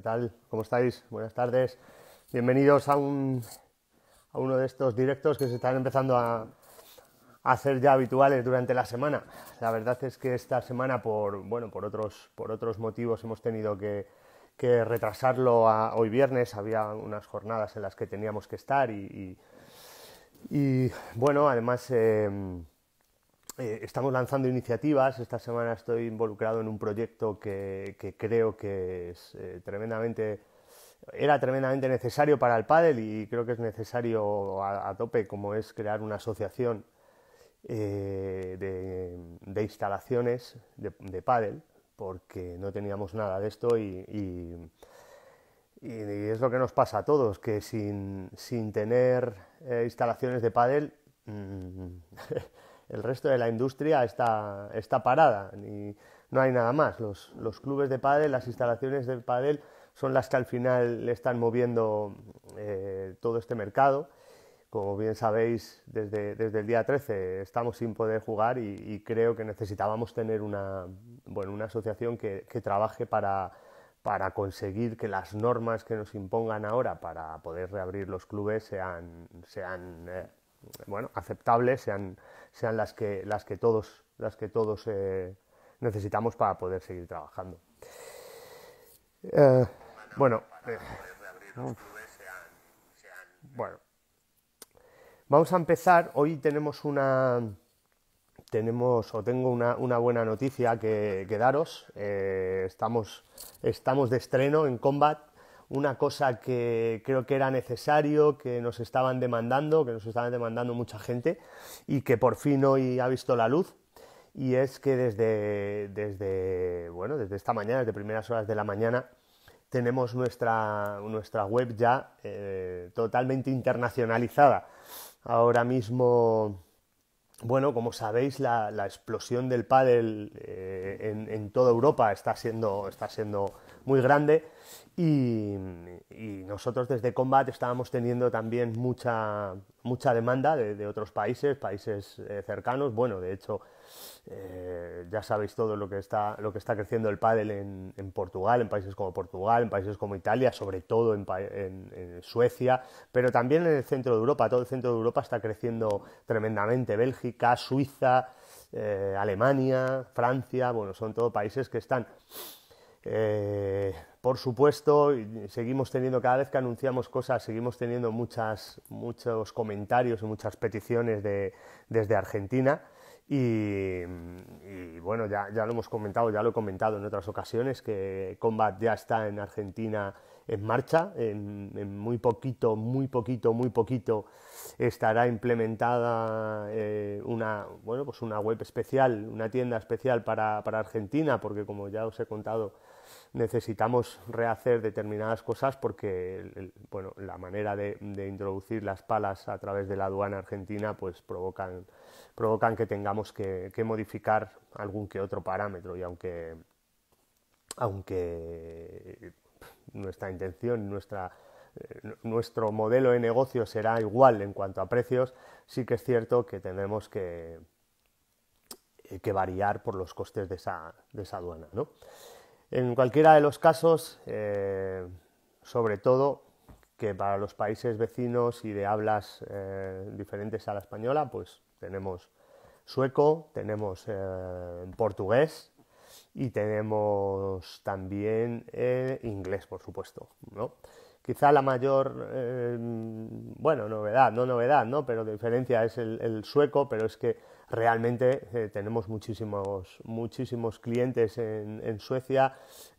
tal? ¿Cómo estáis? Buenas tardes. Bienvenidos a, un, a uno de estos directos que se están empezando a, hacer ya habituales durante la semana. La verdad es que esta semana, por, bueno, por, otros, por otros motivos, hemos tenido que, retrasarlo a hoy viernes. Había unas jornadas en las que teníamos que estar y, bueno, además... Eh, eh, estamos lanzando iniciativas. Esta semana estoy involucrado en un proyecto que, creo que es eh, tremendamente era tremendamente necesario para el pádel y creo que es necesario a, tope, como es crear una asociación eh, de, instalaciones de, de pádel, porque no teníamos nada de esto y, es lo que nos pasa a todos, que sin, sin tener instalaciones de pádel mm, el resto de la industria está, está parada y no hay nada más. Los, clubes de pádel, las instalaciones de pádel son las que al final le están moviendo eh, todo este mercado. Como bien sabéis, desde, desde, el día 13 estamos sin poder jugar y, creo que necesitábamos tener una, bueno, una asociación que, trabaje para, para conseguir que las normas que nos impongan ahora para poder reabrir los clubes sean, sean eh, bueno, aceptables, sean, sean las, que, las que todos, las que todos eh, necesitamos para poder seguir trabajando. Eh, bueno, eh, bueno, vamos a empezar. Hoy tenemos una, tenemos o tengo una, una buena noticia que, que daros. estamos, estamos de estreno en Combat una cosa que creo que era necesario, que nos estaban demandando, que nos estaban demandando mucha gente y que por fin hoy ha visto la luz. Y es que desde, desde, bueno, desde esta mañana, desde primeras horas de la mañana, tenemos nuestra, nuestra web ya eh, totalmente internacionalizada. Ahora mismo, bueno, como sabéis, la, la explosión del pádel eh, en, en, toda Europa está siendo, está siendo muy grande. Y, nosotros desde Combat estábamos teniendo también mucha, mucha demanda de, otros países, países eh, cercanos. Bueno, de hecho, eh, ya sabéis todo lo que está, lo que está creciendo el pádel en, Portugal, en países como Portugal, en países como Italia, sobre todo en, Suecia, pero también en el centro de Europa. Todo el centro de Europa está creciendo tremendamente. Bélgica, Suiza, eh, Alemania, Francia, bueno, son todos países que están eh, por supuesto, seguimos teniendo, cada vez que anunciamos cosas, seguimos teniendo muchas, muchos comentarios y muchas peticiones de, desde Argentina. Y, bueno, ya, ya, lo hemos comentado, ya lo he comentado en otras ocasiones, que Combat ya está en Argentina en marcha. En, muy poquito, muy poquito, muy poquito estará implementada eh, una, bueno, pues una web especial, una tienda especial para, para Argentina, porque como ya os he contado, necesitamos rehacer determinadas cosas porque la manera de, introducir las palas a través de la aduana argentina pues provocan, que tengamos que, modificar algún que otro parámetro y aunque, aunque nuestra intención, nuestra, eh, nuestro modelo de negocio será igual en cuanto a precios, sí que es cierto que tendremos que, que variar por los costes de esa, de esa aduana. ¿no? En cualquiera de los casos, eh, sobre todo que para los países vecinos y de hablas eh, diferentes a la española, pues tenemos sueco, tenemos eh, portugués y tenemos también inglés, por supuesto, ¿no? Quizá la mayor, eh, bueno, novedad, no novedad, ¿no? Pero de diferencia es el, sueco, pero es que realmente eh, tenemos muchísimos, muchísimos clientes en, Suecia,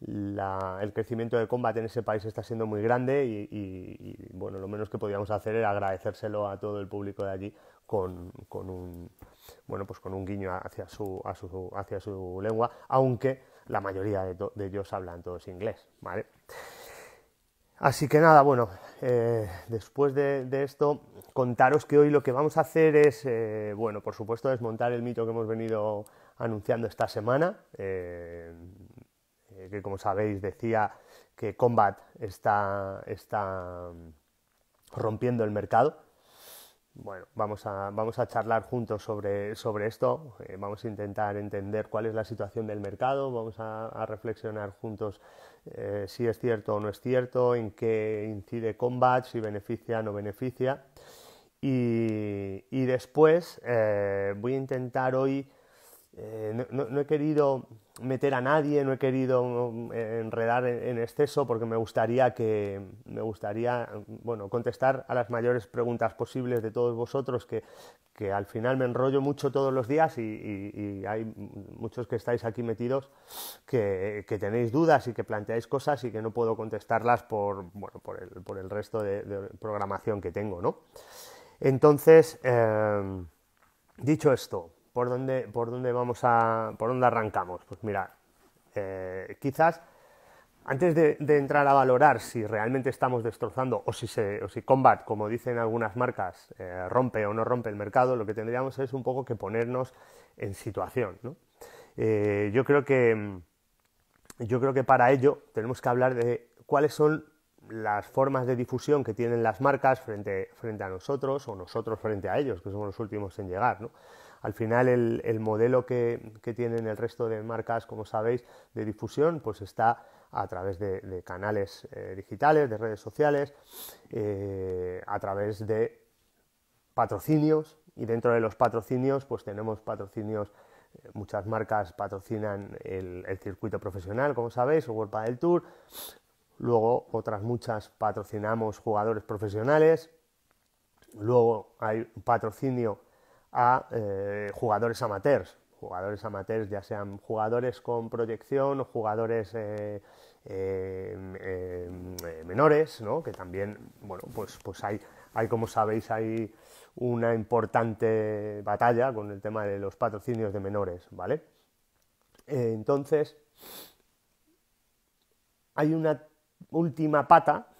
el crecimiento de Combat en ese país está siendo muy grande y, bueno, lo menos que podíamos hacer era agradecérselo a todo el público de allí con, un bueno pues con un guiño hacia su, hacia su lengua, aunque la mayoría de, ellos hablan todos inglés, ¿vale? Así que nada, bueno, eh, después de, esto, contaros que hoy lo que vamos a hacer es, eh, bueno, por supuesto, desmontar el mito que hemos venido anunciando esta semana, eh, que como sabéis decía que Combat está, está rompiendo el mercado. Bueno, vamos a, charlar juntos sobre, esto, vamos a intentar entender cuál es la situación del mercado, vamos a reflexionar juntos eh, si es cierto o no es cierto, en qué incide Combat, si beneficia o no beneficia. Y, después eh, voy a intentar hoy eh, no, he querido meter a nadie, no he querido mm, eh, enredar en, exceso porque me gustaría que me gustaría mm, bueno contestar a las mayores preguntas posibles de todos vosotros que, al final me enrollo mucho todos los días y, hay muchos que estáis aquí metidos que, tenéis dudas y que planteáis cosas y que no puedo contestarlas por bueno por el, por el resto de, programación que tengo, ¿no? Entonces eh, dicho esto ¿por dónde, vamos por dónde arrancamos? Pues mira, eh, quizás antes de, entrar a valorar si realmente estamos destrozando o si, o si Combat, como dicen algunas marcas, eh, rompe o no rompe el mercado, lo que tendríamos es un poco que ponernos en situación. Eh, yo, creo que, yo creo que para ello tenemos que hablar de cuáles son las formas de difusión que tienen las marcas frente, frente a nosotros o nosotros frente a ellos, que somos los últimos en llegar. ¿no? Al final el, modelo que, tienen el resto de marcas, como sabéis, de difusión, pues está a través de, canales eh, digitales, de redes sociales, eh, a través de patrocinios y dentro de los patrocinios pues tenemos patrocinios eh, muchas marcas patrocinan el, circuito profesional, como sabéis, o World del Tour. Luego otras muchas patrocinamos jugadores profesionales. Luego hay un patrocinio a eh, jugadores amateurs. Jugadores amateurs, ya sean jugadores con proyección o jugadores eh, eh, menores, ¿no? que también, bueno, pues, pues hay, hay, como sabéis, hay una importante batalla con el tema de los patrocinios de menores, ¿vale? entonces, hay una última pata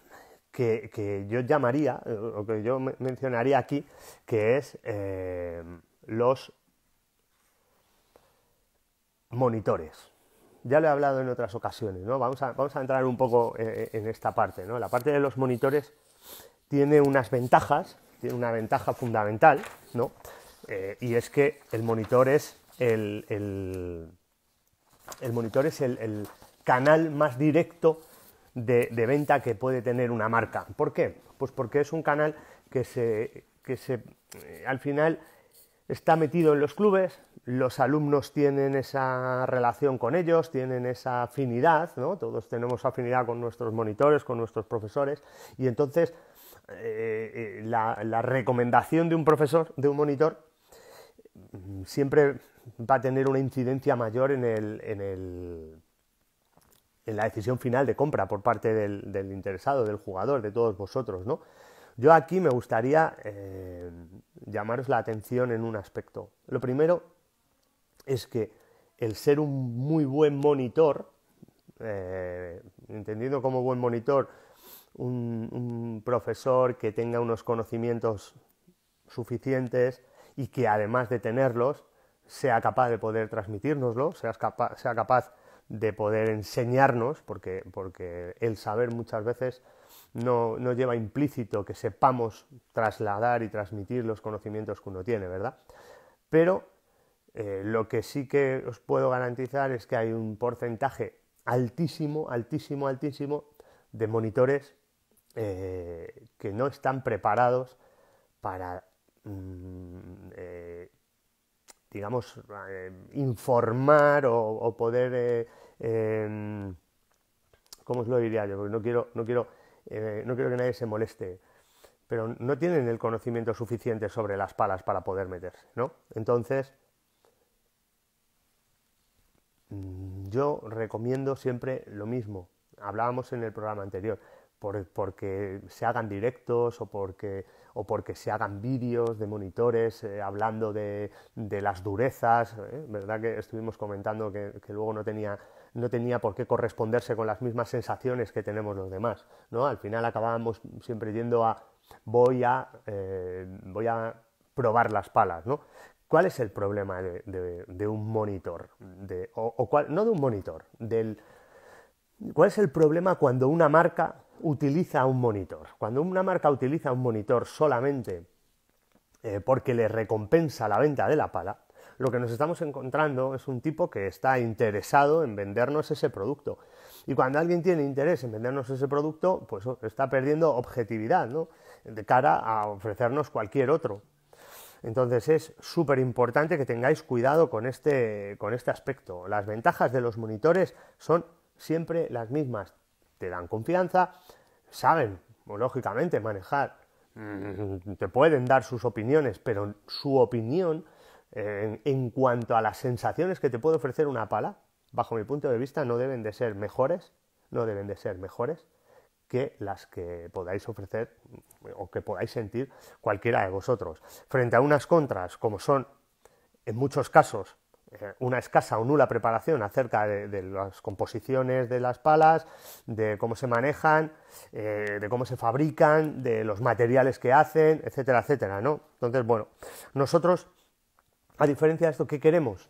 que, yo llamaría, eh, o que yo mencionaría aquí, que es eh, los monitores. Ya lo he hablado en otras ocasiones, Vamos a, vamos a entrar un poco eh, en esta parte, La parte de los monitores tiene unas ventajas, tiene una ventaja fundamental, y es que el monitor es el, monitor es el, canal más directo de, venta que puede tener una marca. ¿Por qué? Pues porque es un canal que se, que se eh, al final está metido en los clubes, los alumnos tienen esa relación con ellos, tienen esa afinidad, ¿no? Todos tenemos afinidad con nuestros monitores, con nuestros profesores, y entonces eh, eh, la, la, recomendación de un profesor, de un monitor, mm, siempre va a tener una incidencia mayor en el, en el en la decisión final de compra por parte del, interesado, del jugador, de todos vosotros, ¿no? Yo aquí me gustaría eh, llamaros la atención en un aspecto. Lo primero es que el ser un muy buen monitor, eh, entendido como buen monitor un, profesor que tenga unos conocimientos suficientes y que además de tenerlos, sea capaz de poder transmitirnoslo, sea capaz de poder enseñarnos, porque, porque el saber muchas veces no, lleva implícito que sepamos trasladar y transmitir los conocimientos que uno tiene, ¿verdad? Pero eh, lo que sí que os puedo garantizar es que hay un porcentaje altísimo, altísimo, altísimo de monitores eh, que no están preparados para, mm, eh, digamos, informar o poder Em, ¿cómo os lo diría yo? no quiero, eh, no quiero, que nadie se moleste, pero no tienen el conocimiento suficiente sobre las palas para poder meterse, ¿no? Entonces, mm, yo recomiendo siempre lo mismo. Hablábamos en el programa anterior, porque se hagan directos o porque, o porque se hagan vídeos de monitores eh, hablando de, las durezas, ¿eh? ¿verdad que estuvimos comentando que luego no tenía no tenía por qué corresponderse con las mismas sensaciones que tenemos los demás. ¿no? Al final acabábamos siempre yendo a voy a, eh, voy a probar las palas. ¿no? ¿Cuál es el problema de, un monitor? o, no de un monitor, ¿cuál es el problema cuando una marca utiliza un monitor? Cuando una marca utiliza un monitor solamente eh, porque le recompensa la venta de la pala, lo que nos estamos encontrando es un tipo que está interesado en vendernos ese producto. Y cuando alguien tiene interés en vendernos ese producto, pues oh, está perdiendo objetividad, De cara a ofrecernos cualquier otro. Entonces es súper importante que tengáis cuidado con este, con este aspecto. Las ventajas de los monitores son siempre las mismas. Te dan confianza, saben, lógicamente, manejar, mm. te pueden dar sus opiniones, pero su opinión en, cuanto a las sensaciones que te puede ofrecer una pala, bajo mi punto de vista, no deben de ser mejores, no deben de ser mejores que las que podáis ofrecer mm, o que podáis sentir cualquiera de vosotros. Frente a unas contras, como son en muchos casos eh, una escasa o nula preparación acerca de, las composiciones de las palas, de cómo se manejan, eh, de cómo se fabrican, de los materiales que hacen, etcétera, etcétera, ¿no? Entonces, bueno, nosotros a diferencia de esto, ¿qué queremos?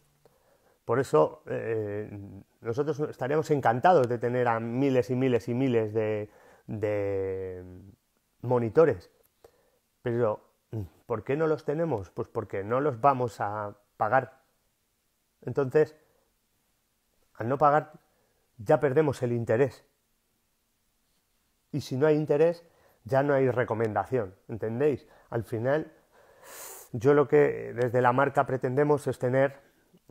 Por eso eh, eh, nosotros estaríamos encantados de tener a miles y miles y miles de monitores. Pero, ¿por qué no los tenemos? Pues porque no los vamos a pagar. Entonces, al no pagar, ya perdemos el interés. Y si no hay interés, ya no hay recomendación. ¿Entendéis? Al final yo lo que eh, desde la marca pretendemos es tener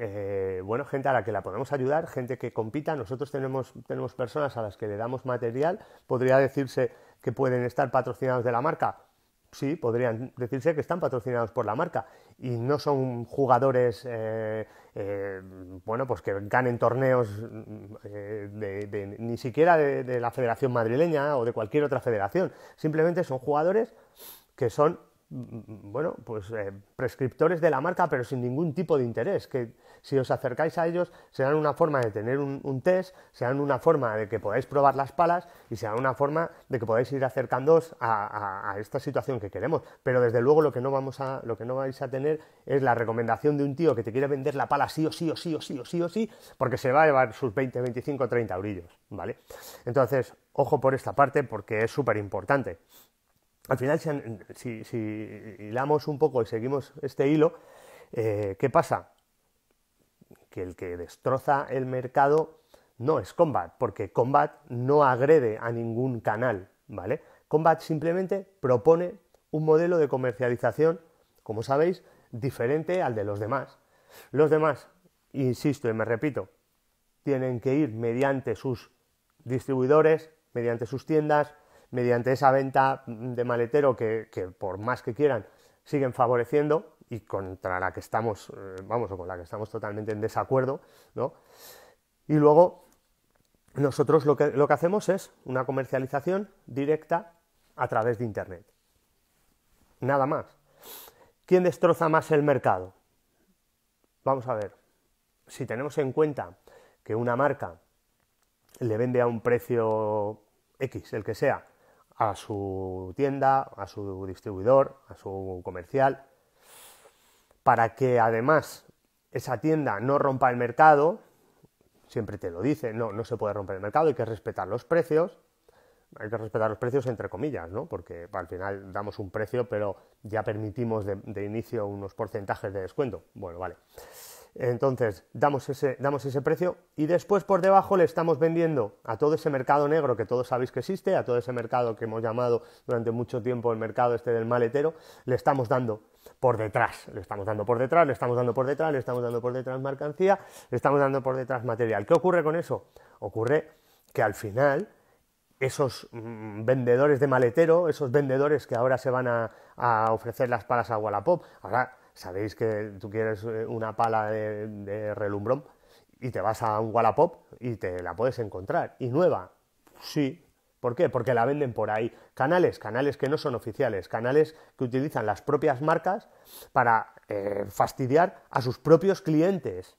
eh, bueno, gente a la que la podemos ayudar, gente que compita. Nosotros tenemos, personas a las que le damos material. Podría decirse que pueden estar patrocinados de la marca. Sí, podrían decirse que están patrocinados por la marca y no son jugadores, eh, bueno, pues que ganen torneos mm, ni siquiera de la Federación Madrileña o de cualquier otra federación. Simplemente son jugadores que son Mm, bueno, pues eh, prescriptores de la marca, pero sin ningún tipo de interés, que si os acercáis a ellos serán una forma de tener un, test, serán una forma de que podáis probar las palas y serán una forma de que podáis ir acercándoos a, esta situación que queremos. Pero desde luego lo que no vamos a, lo que no vais a tener es la recomendación de un tío que te quiere vender la pala sí o sí o sí o sí o sí o sí, porque se va a llevar sus 20, 25, 30 brillos, ¿vale? Entonces, ojo por esta parte porque es súper importante al final, si, hilamos un poco y seguimos este hilo, eh, ¿qué pasa? Que el que destroza el mercado no es Combat, porque Combat no agrede a ningún canal, ¿vale? Combat simplemente propone un modelo de comercialización, como sabéis, diferente al de los demás. Los demás, insisto y me repito, tienen que ir mediante sus distribuidores, mediante sus tiendas, mediante esa venta de maletero que, por más que quieran siguen favoreciendo y contra la que estamos, eh, vamos, o con la que estamos totalmente en desacuerdo, ¿no? Y luego nosotros lo que, lo que hacemos es una comercialización directa a través de Internet. Nada más. ¿Quién destroza más el mercado? Vamos a ver, si tenemos en cuenta que una marca le vende a un precio X, el que sea, a su tienda, a su distribuidor, a su comercial, para que además esa tienda no rompa el mercado, siempre te lo dice, no, no se puede romper el mercado, hay que respetar los precios, hay que respetar los precios entre comillas, ¿no? Porque al final damos un precio, pero ya permitimos de, de inicio unos porcentajes de descuento. Bueno, vale. Entonces, damos ese, precio y después por debajo le estamos vendiendo a todo ese mercado negro que todos sabéis que existe, a todo ese mercado que hemos llamado durante mucho tiempo el mercado este del maletero, le estamos dando por detrás, le estamos dando por detrás, le estamos dando por detrás, le estamos dando por detrás mercancía, le estamos dando por detrás material. ¿Qué ocurre con eso? Ocurre que al final esos mm, vendedores de maletero, esos vendedores que ahora se van a, a ofrecer las palas a Wallapop, ahora Sabéis que tú quieres eh, una pala de, relumbrón y te vas a un Wallapop y te la puedes encontrar. ¿Y nueva? Sí. ¿Por qué? Porque la venden por ahí. Canales, canales que no son oficiales, canales que utilizan las propias marcas para eh, fastidiar a sus propios clientes.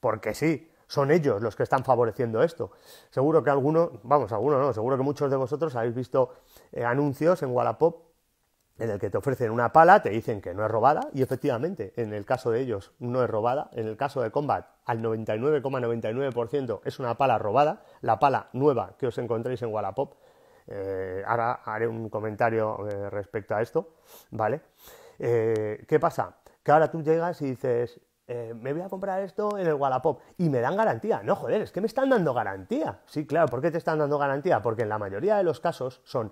Porque sí, son ellos los que están favoreciendo esto. Seguro que alguno, vamos, alguno no, seguro que muchos de vosotros habéis visto eh, anuncios en Wallapop en el que te ofrecen una pala, te dicen que no es robada, y efectivamente, en el caso de ellos, no es robada. En el caso de Combat, al 99,99% es una pala robada, la pala nueva que os encontréis en Wallapop. Eh, ahora haré un comentario eh, respecto a esto, ¿vale? Eh, ¿Qué pasa? Que ahora tú llegas y dices, me voy a comprar esto en el Wallapop y me dan garantía. No, joder, es que me están dando garantía. Sí, claro, ¿por qué te están dando garantía? Porque en la mayoría de los casos son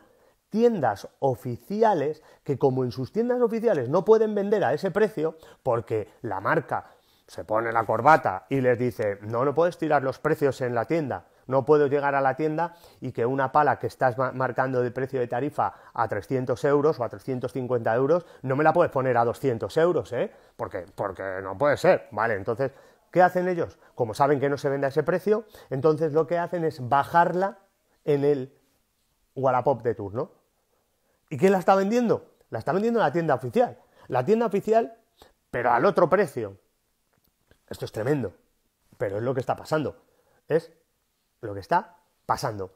tiendas oficiales que como en sus tiendas oficiales no pueden vender a ese precio porque la marca se pone la corbata y les dice no, no puedes tirar los precios en la tienda, no puedo llegar a la tienda y que una pala que estás marcando de precio de tarifa a 300 euros o a 350 euros, no me la puedes poner a 200 euros, ¿eh? Porque, porque no puede ser, ¿vale? Entonces, ¿qué hacen ellos? Como saben que no se vende a ese precio, entonces lo que hacen es bajarla en el pop de turno. ¿Y quién la está vendiendo? La está vendiendo la tienda oficial. La tienda oficial, pero al otro precio. Esto es tremendo. Pero es lo que está pasando. Es lo que está pasando.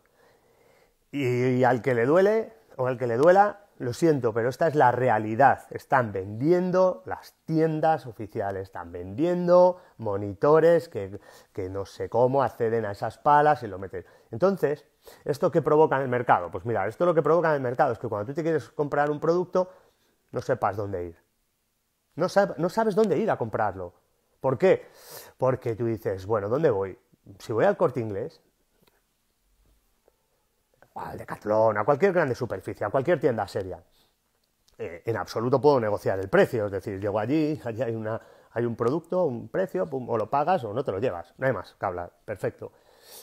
Y, al que le duele, o al que le duela, lo siento, pero esta es la realidad. Están vendiendo las tiendas oficiales, están vendiendo monitores que, que no sé cómo acceden a esas palas y lo meten. Entonces, ¿Esto qué provoca en el mercado? Pues mira, esto lo que provoca en el mercado es que cuando tú te quieres comprar un producto, no sepas dónde ir. No, sabes dónde ir a comprarlo. ¿Por qué? Porque tú dices, bueno, ¿dónde voy? Si voy al corte inglés, al Decathlon, a cualquier grande superficie, a cualquier tienda seria, eh, en absoluto puedo negociar el precio. Es decir, llego allí, allí hay, una, hay un producto, un precio, pum, o lo pagas o no te lo llevas. No hay más que hablar. Perfecto.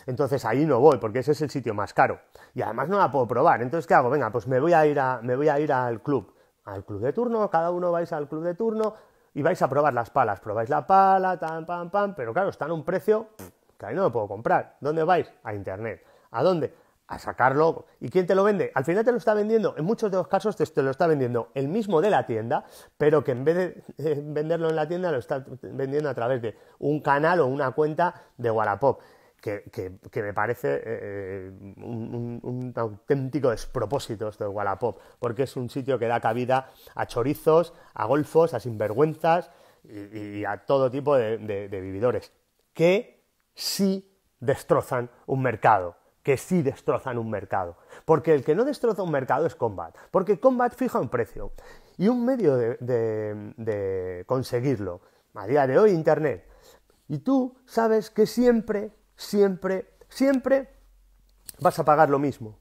Entonces ahí no voy, porque ese es el sitio más caro. Y además no la puedo probar. Entonces, ¿qué hago? Venga, pues me voy a ir, a, me voy a ir al club. Al club de turno, cada uno vais al club de turno y vais a probar las palas. Probáis la pala, pam, pam, pero claro, está en un precio que ahí no lo puedo comprar. ¿Dónde vais? A internet. ¿A dónde? A sacarlo. ¿Y quién te lo vende? Al final te lo está vendiendo, en muchos de los casos te, lo está vendiendo el mismo de la tienda, pero que en vez de eh, venderlo en la tienda lo está vendiendo a través de un canal o una cuenta de Wallapop que, me parece eh, eh, un, auténtico despropósito esto de Wallapop, porque es un sitio que da cabida a chorizos, a golfos, a sinvergüenzas y, a todo tipo de, vividores, que sí destrozan un mercado, que sí destrozan un mercado, porque el que no destroza un mercado es Combat, porque Combat fija un precio y un medio de conseguirlo, a día de hoy Internet. Y tú sabes que siempre siempre, siempre vas a pagar lo mismo.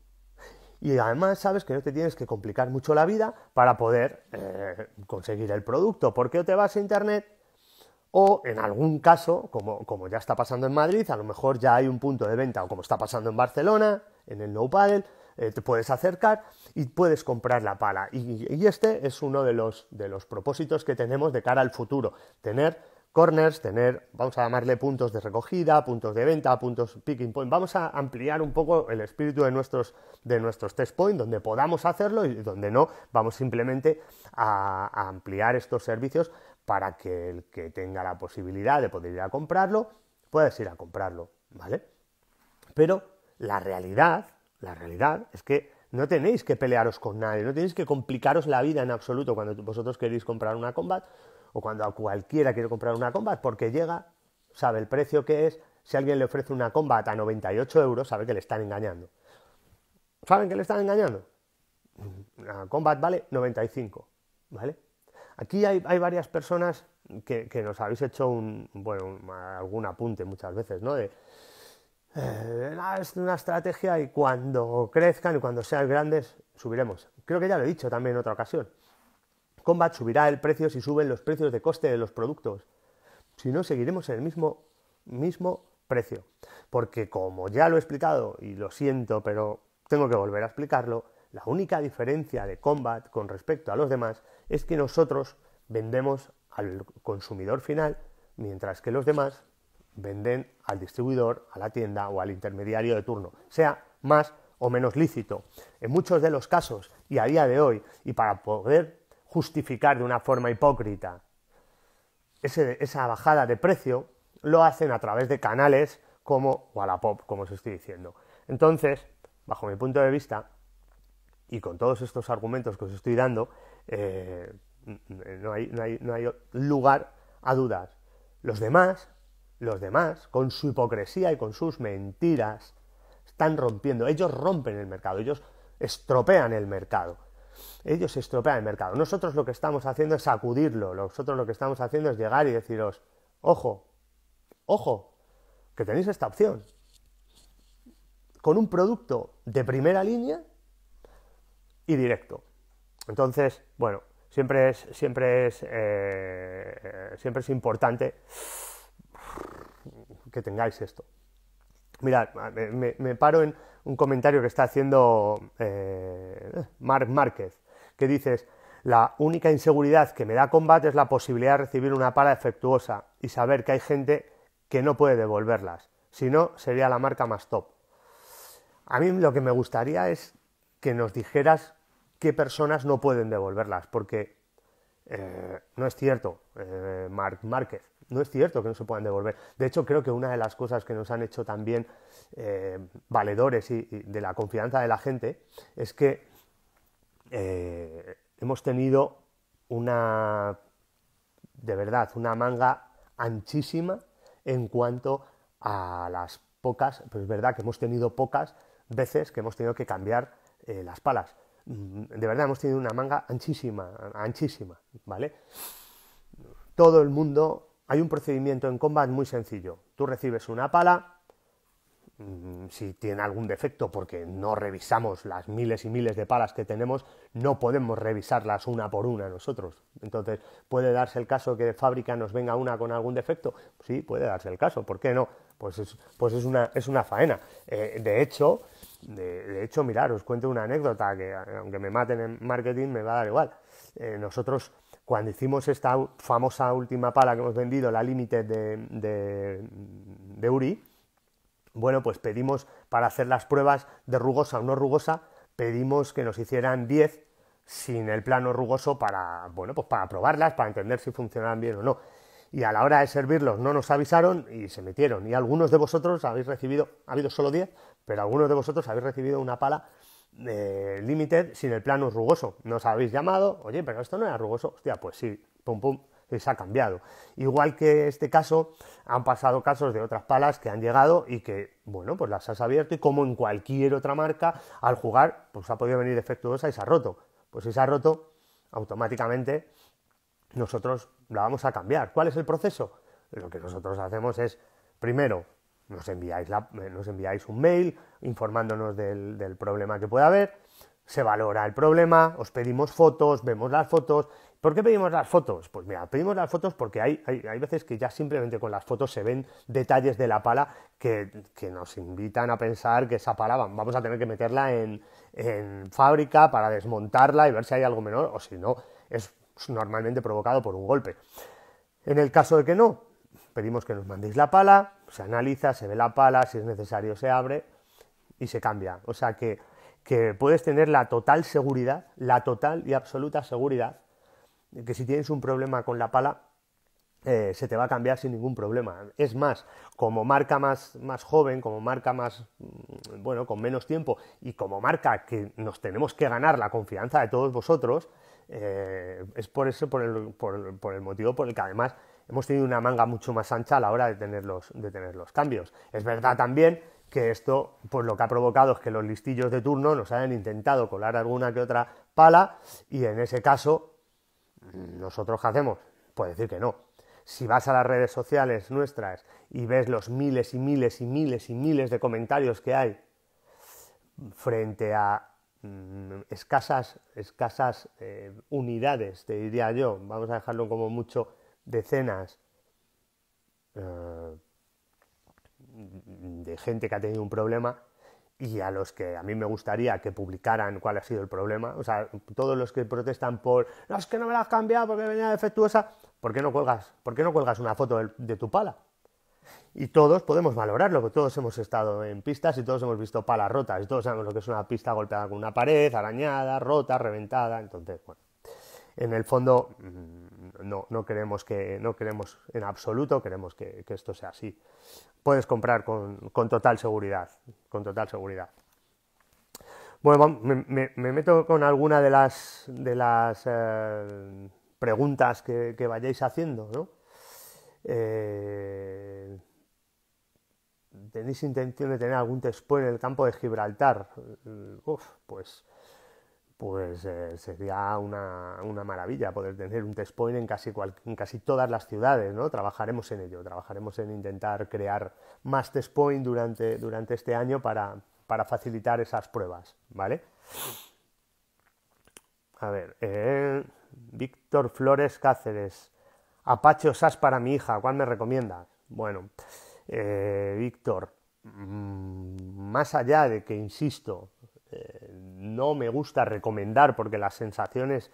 Y además sabes que no te tienes que complicar mucho la vida para poder eh, conseguir el producto, porque o te vas a internet o en algún caso, como, como, ya está pasando en Madrid, a lo mejor ya hay un punto de venta, o como está pasando en Barcelona, en el No Paddle, eh, te puedes acercar y puedes comprar la pala. Y, este es uno de los, de los propósitos que tenemos de cara al futuro, tener corners, tener, vamos a llamarle puntos de recogida, puntos de venta, puntos picking point. Vamos a ampliar un poco el espíritu de nuestros, de nuestros test point, donde podamos hacerlo y donde no, vamos simplemente a, ampliar estos servicios para que el que tenga la posibilidad de poder ir a comprarlo, pueda ir a comprarlo, ¿vale? Pero la realidad, la realidad es que no tenéis que pelearos con nadie, no tenéis que complicaros la vida en absoluto cuando vosotros queréis comprar una combat, o cuando a cualquiera quiere comprar una Combat, porque llega, sabe el precio que es, si alguien le ofrece una Combat a 98 euros, sabe que le están engañando. ¿Saben que le están engañando? Una Combat vale 95, ¿vale? Aquí hay, varias personas que, nos habéis hecho un, bueno, algún apunte muchas veces, ¿no? De, eh, ah, es una estrategia y cuando crezcan y cuando sean grandes subiremos. Creo que ya lo he dicho también en otra ocasión. Combat subirá el precio si suben los precios de coste de los productos. Si no, seguiremos en el mismo, mismo precio. Porque como ya lo he explicado, y lo siento, pero tengo que volver a explicarlo, la única diferencia de Combat con respecto a los demás es que nosotros vendemos al consumidor final, mientras que los demás venden al distribuidor, a la tienda o al intermediario de turno, sea más o menos lícito. En muchos de los casos, y a día de hoy, y para poder justificar de una forma hipócrita esa bajada de precio, lo hacen a través de canales como Wallapop, como os estoy diciendo. Entonces, bajo mi punto de vista, y con todos estos argumentos que os estoy dando, eh, no, hay, no hay lugar a dudas. Los demás, los demás, con su hipocresía y con sus mentiras, están rompiendo. Ellos rompen el mercado, ellos estropean el mercado ellos estropean el mercado. Nosotros lo que estamos haciendo es sacudirlo, nosotros lo que estamos haciendo es llegar y deciros, ojo, ojo, que tenéis esta opción. Con un producto de primera línea y directo. Entonces, bueno, siempre es, siempre es, eh, eh, siempre es importante que tengáis esto. Mirad, me paro en, un comentario que está haciendo Mark eh, Marc Márquez, que dices, la única inseguridad que me da combate es la posibilidad de recibir una pala efectuosa y saber que hay gente que no puede devolverlas. Si no, sería la marca más top. A mí lo que me gustaría es que nos dijeras qué personas no pueden devolverlas, porque eh, no es cierto, Mark eh, Marc Márquez. No es cierto que no se puedan devolver. De hecho, creo que una de las cosas que nos han hecho también eh, valedores y, de la confianza de la gente es que eh, hemos tenido una, de verdad, una manga anchísima en cuanto a las pocas, pues es verdad que hemos tenido pocas veces que hemos tenido que cambiar eh, las palas. Mm, de verdad, hemos tenido una manga anchísima, anchísima, ¿vale? Todo el mundo hay un procedimiento en combat muy sencillo. Tú recibes una pala, mm, si tiene algún defecto, porque no revisamos las miles y miles de palas que tenemos, no podemos revisarlas una por una nosotros. Entonces, ¿puede darse el caso que de fábrica nos venga una con algún defecto? Sí, puede darse el caso, ¿por qué no? Pues es, pues es, una, faena. Eh, de hecho, de, hecho, mirar, os cuento una anécdota que aunque me maten en marketing me va a dar igual. Eh, nosotros cuando hicimos esta famosa última pala que hemos vendido, la límite de, de, Uri, bueno, pues pedimos para hacer las pruebas de rugosa o no rugosa, pedimos que nos hicieran 10 sin el plano rugoso para, bueno, pues para probarlas, para entender si funcionaban bien o no. Y a la hora de servirlos no nos avisaron y se metieron. Y algunos de vosotros habéis recibido, ha habido solo 10, pero algunos de vosotros habéis recibido una pala eh, Limited sin el plano rugoso. Nos habéis llamado, oye, pero esto no era rugoso. Hostia, pues sí, pum, pum, se ha cambiado. Igual que este caso, han pasado casos de otras palas que han llegado y que, bueno, pues las has abierto y como en cualquier otra marca, al jugar, pues ha podido venir defectuosa y se ha roto. Pues si se ha roto, automáticamente nosotros la vamos a cambiar. ¿Cuál es el proceso? Lo que nosotros hacemos es, primero, eh, nos enviáis, un mail informándonos del, problema que pueda haber, se valora el problema, os pedimos fotos, vemos las fotos. ¿Por qué pedimos las fotos? Pues mira, pedimos las fotos porque hay, veces que ya simplemente con las fotos se ven detalles de la pala que, nos invitan a pensar que esa pala vamos a tener que meterla en fábrica para desmontarla y ver si hay algo menor o si no, es normalmente provocado por un golpe. En el caso de que no, pedimos que nos mandéis la pala, se analiza, se ve la pala, si es necesario se abre y se cambia. O sea que, puedes tener la total seguridad, la total y absoluta seguridad, de que si tienes un problema con la pala, eh, se te va a cambiar sin ningún problema. Es más, como marca más, más joven, como marca más, mm, bueno, con menos tiempo y como marca que nos tenemos que ganar la confianza de todos vosotros, eh, es por eso, por el, por el motivo por el que además hemos tenido una manga mucho más ancha a la hora de tener los, de tener los cambios. Es verdad también que esto pues lo que ha provocado es que los listillos de turno nos hayan intentado colar alguna que otra pala y en ese caso nosotros qué hacemos? Pues decir que no. Si vas a las redes sociales nuestras y ves los miles y miles y miles y miles de comentarios que hay frente a mm, escasas, eh, unidades, te diría yo, vamos a dejarlo como mucho decenas eh, de gente que ha tenido un problema y a los que a mí me gustaría que publicaran cuál ha sido el problema. O sea, todos los que protestan por, no, es que no me la has cambiado porque venía defectuosa, ¿por qué no cuelgas, ¿por qué no cuelgas una foto de, de tu pala? Y todos podemos valorarlo, porque todos hemos estado en pistas y todos hemos visto palas rotas, y todos sabemos lo que es una pista golpeada con una pared, arañada, rota, reventada. Entonces, bueno, en el fondo mm, no, no, queremos que, no queremos en absoluto, queremos que, esto sea así. Puedes comprar con, con, total seguridad, con total seguridad. Bueno, me, me, meto con alguna de las, de las eh, preguntas que, vayáis haciendo, ¿no? Eh, ¿Tenéis intención de tener algún texto en el campo de Gibraltar? Eh, uf, pues pues eh, sería una, maravilla poder tener un test point en casi, en casi todas las ciudades, ¿no? Trabajaremos en ello, trabajaremos en intentar crear más test point durante, durante este año para, facilitar esas pruebas, ¿vale? A ver, eh, Víctor Flores Cáceres, Apache o SAS para mi hija, ¿cuál me recomiendas? Bueno, eh, Víctor, mm, más allá de que, insisto, no me gusta recomendar porque las sensaciones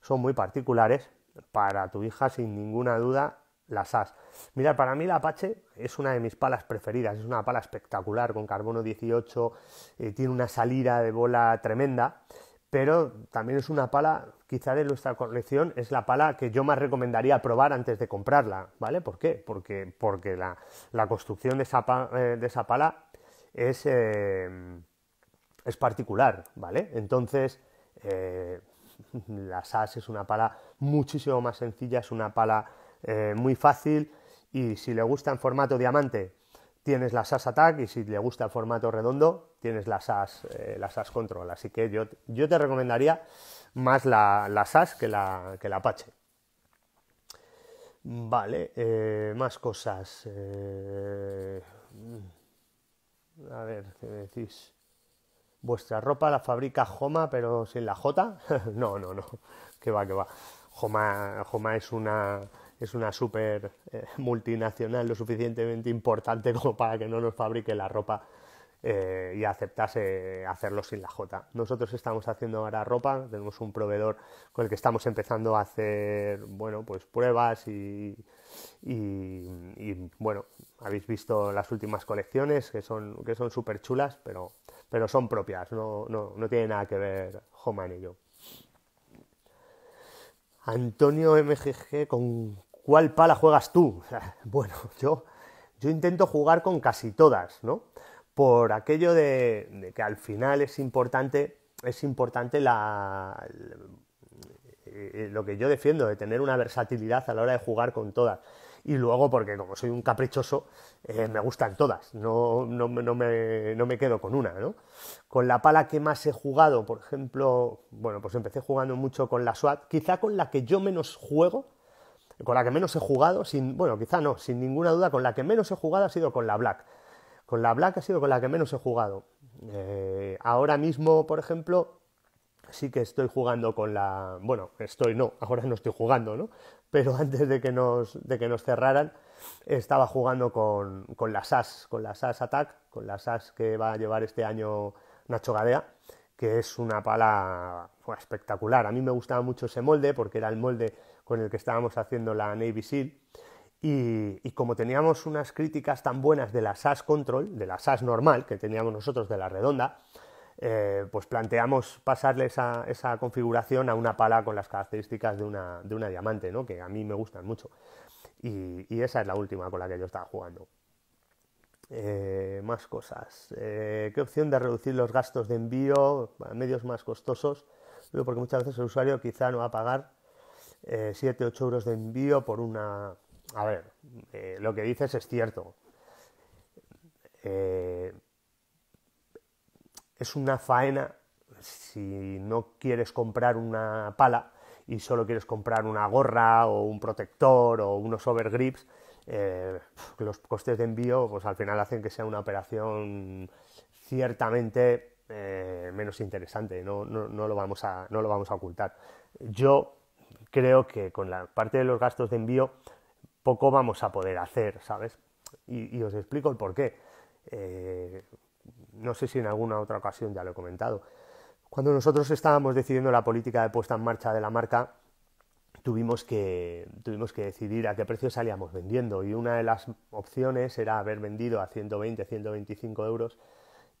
son muy particulares, para tu hija sin ninguna duda las has. Mira, para mí la Apache es una de mis palas preferidas, es una pala espectacular con carbono 18, eh, tiene una salida de bola tremenda, pero también es una pala, quizá de nuestra colección, es la pala que yo más recomendaría probar antes de comprarla, ¿vale? ¿Por qué? Porque, porque la, construcción eh, de esa, pala es... Eh, es particular, ¿vale? Entonces, eh, la SAS es una pala muchísimo más sencilla, es una pala eh, muy fácil y si le gusta en formato diamante, tienes la SAS Attack y si le gusta en formato redondo, tienes la SAS, eh, Control. Así que yo, te recomendaría más la, la SAS que la, que la Apache. Vale, más cosas. Mm, a ver, ¿qué decís? vuestra ropa la fabrica Joma, pero sin la J. no, no, no. Que va, que va. Joma, es una es una super eh, multinacional lo suficientemente importante como para que no nos fabrique la ropa eh, y aceptase hacerlo sin la J. Nosotros estamos haciendo ahora ropa, tenemos un proveedor con el que estamos empezando a hacer, bueno, pues pruebas y, y bueno, habéis visto las últimas colecciones que son que son súper chulas, pero pero son propias, no, no, no tiene nada que ver Homan y yo. Antonio MGG, ¿con cuál pala juegas tú? bueno, yo, yo intento jugar con casi todas, ¿no? Por aquello de, que al final es importante, es importante la eh, lo que yo defiendo, de tener una versatilidad a la hora de jugar con todas y luego porque como soy un caprichoso, eh, me gustan todas, no, no, me, quedo con una. ¿no? Con la pala que más he jugado, por ejemplo, bueno, pues empecé jugando mucho con la SWAT, quizá con la que yo menos juego, con la que menos he jugado, sin, bueno, quizá no, sin ninguna duda, con la que menos he jugado ha sido con la Black. Con la Black ha sido con la que menos he jugado. Eh, ahora mismo, por ejemplo, sí que estoy jugando con la. Bueno, estoy no, ahora no estoy jugando, ¿no? pero antes de que nos, cerraran, estaba jugando con, la SAS, con la SAS Attack, con la SAS que va a llevar este año Nacho Gadea, que es una pala pues, espectacular. A mí me gustaba mucho ese molde porque era el molde con el que estábamos haciendo la Navy Seal. Y, y, como teníamos unas críticas tan buenas de la SAS Control, de la SAS normal que teníamos nosotros de la redonda, eh, pues planteamos pasarle esa, esa, configuración a una pala con las características de una, de una diamante, ¿no? que a mí me gustan mucho. Y, esa es la última con la que yo estaba jugando. Eh, más cosas. Eh, ¿Qué opción de reducir los gastos de envío a medios más costosos? Porque muchas veces el usuario quizá no va a pagar 7, 8 euros de envío por una... A ver, lo que dices es cierto es una faena si no quieres comprar una pala y solo quieres comprar una gorra o un protector o unos overgrips, eh, los costes de envío pues al final hacen que sea una operación ciertamente eh, menos interesante, no, no, no, lo vamos a, no lo vamos a ocultar. Yo creo que con la parte de los gastos de envío poco vamos a poder hacer, ¿sabes? Y, os explico el porqué. Eh, no sé si en alguna otra ocasión ya lo he comentado, cuando nosotros estábamos decidiendo la política de puesta en marcha de la marca, tuvimos que, decidir a qué precio salíamos vendiendo y una de las opciones era haber vendido a 120, 125 euros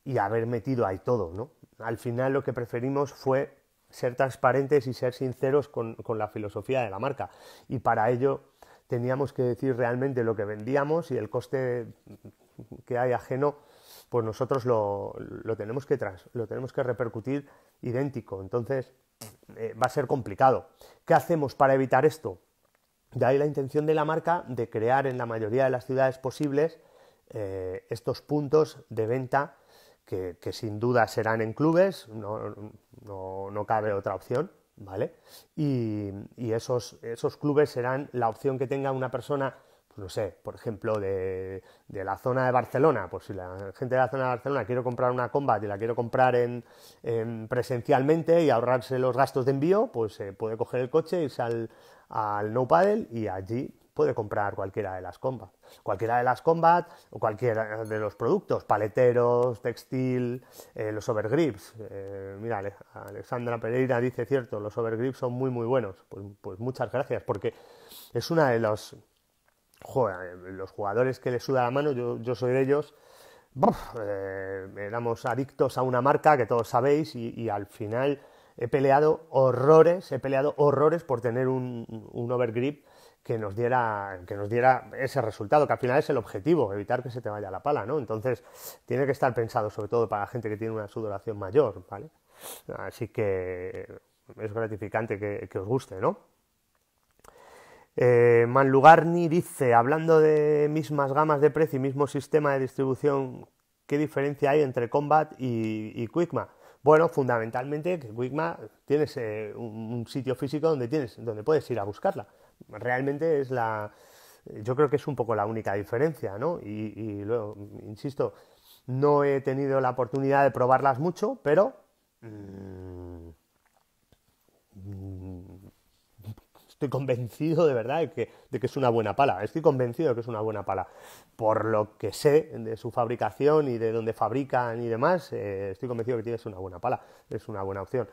y haber metido ahí todo, ¿no? Al final lo que preferimos fue ser transparentes y ser sinceros con la filosofía de la marca y para ello teníamos que decir realmente lo que vendíamos y el coste que hay ajeno pues nosotros lo, tenemos que trans, lo tenemos que repercutir idéntico. Entonces, eh, va a ser complicado. ¿Qué hacemos para evitar esto? De ahí la intención de la marca de crear en la mayoría de las ciudades posibles eh, estos puntos de venta que, sin duda serán en clubes, no, cabe otra opción, ¿vale? Y, esos, esos, clubes serán la opción que tenga una persona no sé, por ejemplo, de, la zona de Barcelona, pues si la gente de la zona de Barcelona quiere comprar una combat y la quiero comprar en, presencialmente y ahorrarse los gastos de envío, pues eh, puede coger el coche, irse al, al No Paddle y allí puede comprar cualquiera de las combat. Cualquiera de las combat o cualquiera de los productos, paleteros, textil, eh, los overgrips. Eh, mira, Alexandra Pereira dice cierto, los overgrips son muy muy buenos. pues, pues muchas gracias, porque es una de las joder, eh, los jugadores que les suda la mano, yo, soy de ellos, eh, éramos adictos a una marca que todos sabéis y, al final he peleado horrores, he peleado horrores por tener un, overgrip que nos diera que nos diera ese resultado, que al final es el objetivo, evitar que se te vaya la pala, ¿no? Entonces, tiene que estar pensado sobre todo para la gente que tiene una sudoración mayor, ¿vale? Así que es gratificante que, que os guste, ¿no? Eh, Manlugarni dice, hablando de mismas gamas de precio y mismo sistema de distribución, ¿qué diferencia hay entre Combat y, y Quickma? Bueno, fundamentalmente que Quickma tienes eh, un, sitio físico donde, tienes, donde puedes ir a buscarla. Realmente es la... Yo creo que es un poco la única diferencia, ¿no? Y, luego, insisto, no he tenido la oportunidad de probarlas mucho, pero... Mmm, estoy convencido de verdad de que, es una buena pala, estoy convencido de que es una buena pala. Por lo que sé de su fabricación y de dónde fabrican y demás, eh, estoy convencido de que tienes una buena pala, es una buena opción.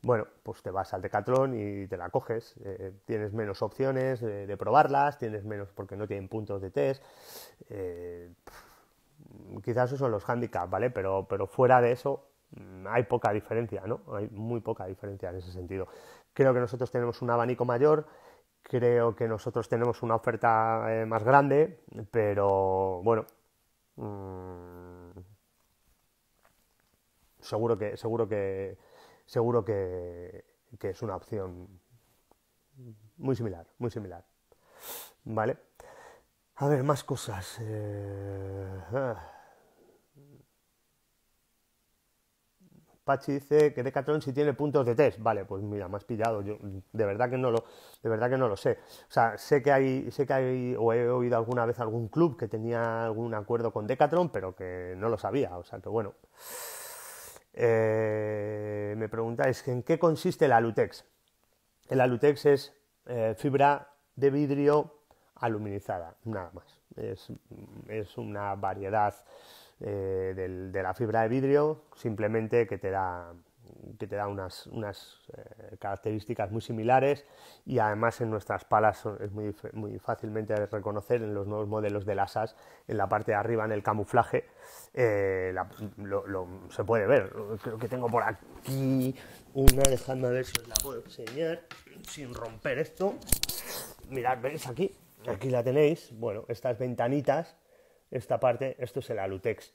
Bueno, pues te vas al Decathlon y te la coges, eh, tienes menos opciones de probarlas, tienes menos porque no tienen puntos de test. Eh, quizás esos son los handicaps, ¿vale? Pero, pero fuera de eso hay poca diferencia, ¿no? Hay muy poca diferencia en ese sentido. Creo que nosotros tenemos un abanico mayor, creo que nosotros tenemos una oferta eh, más grande, pero bueno, mm, seguro que seguro que seguro que, es una opción muy similar, muy similar, vale. A ver, más cosas. Eh, ah. Pachi dice que Decathlon si tiene puntos de test. Vale, pues mira, me has pillado. Yo de verdad que no lo, de verdad que no lo sé. O sea, sé que hay, sé que o he oído alguna vez algún club que tenía algún acuerdo con Decathlon, pero que no lo sabía. O sea que bueno. Eh, me preguntáis en qué consiste la Alutex. El Alutex es eh, fibra de vidrio aluminizada, nada más. es una variedad eh, del, de la fibra de vidrio, simplemente que te da, que te da unas, unas eh, características muy similares y además en nuestras palas es muy, muy fácilmente reconocer en los nuevos modelos de las en la parte de arriba, en el camuflaje, eh, se puede ver. Creo que tengo por aquí una, dejadme ver si os la puedo enseñar, sin romper esto. Mirad, veis aquí, aquí la tenéis, bueno, estas ventanitas esta parte, esto es el Alutex.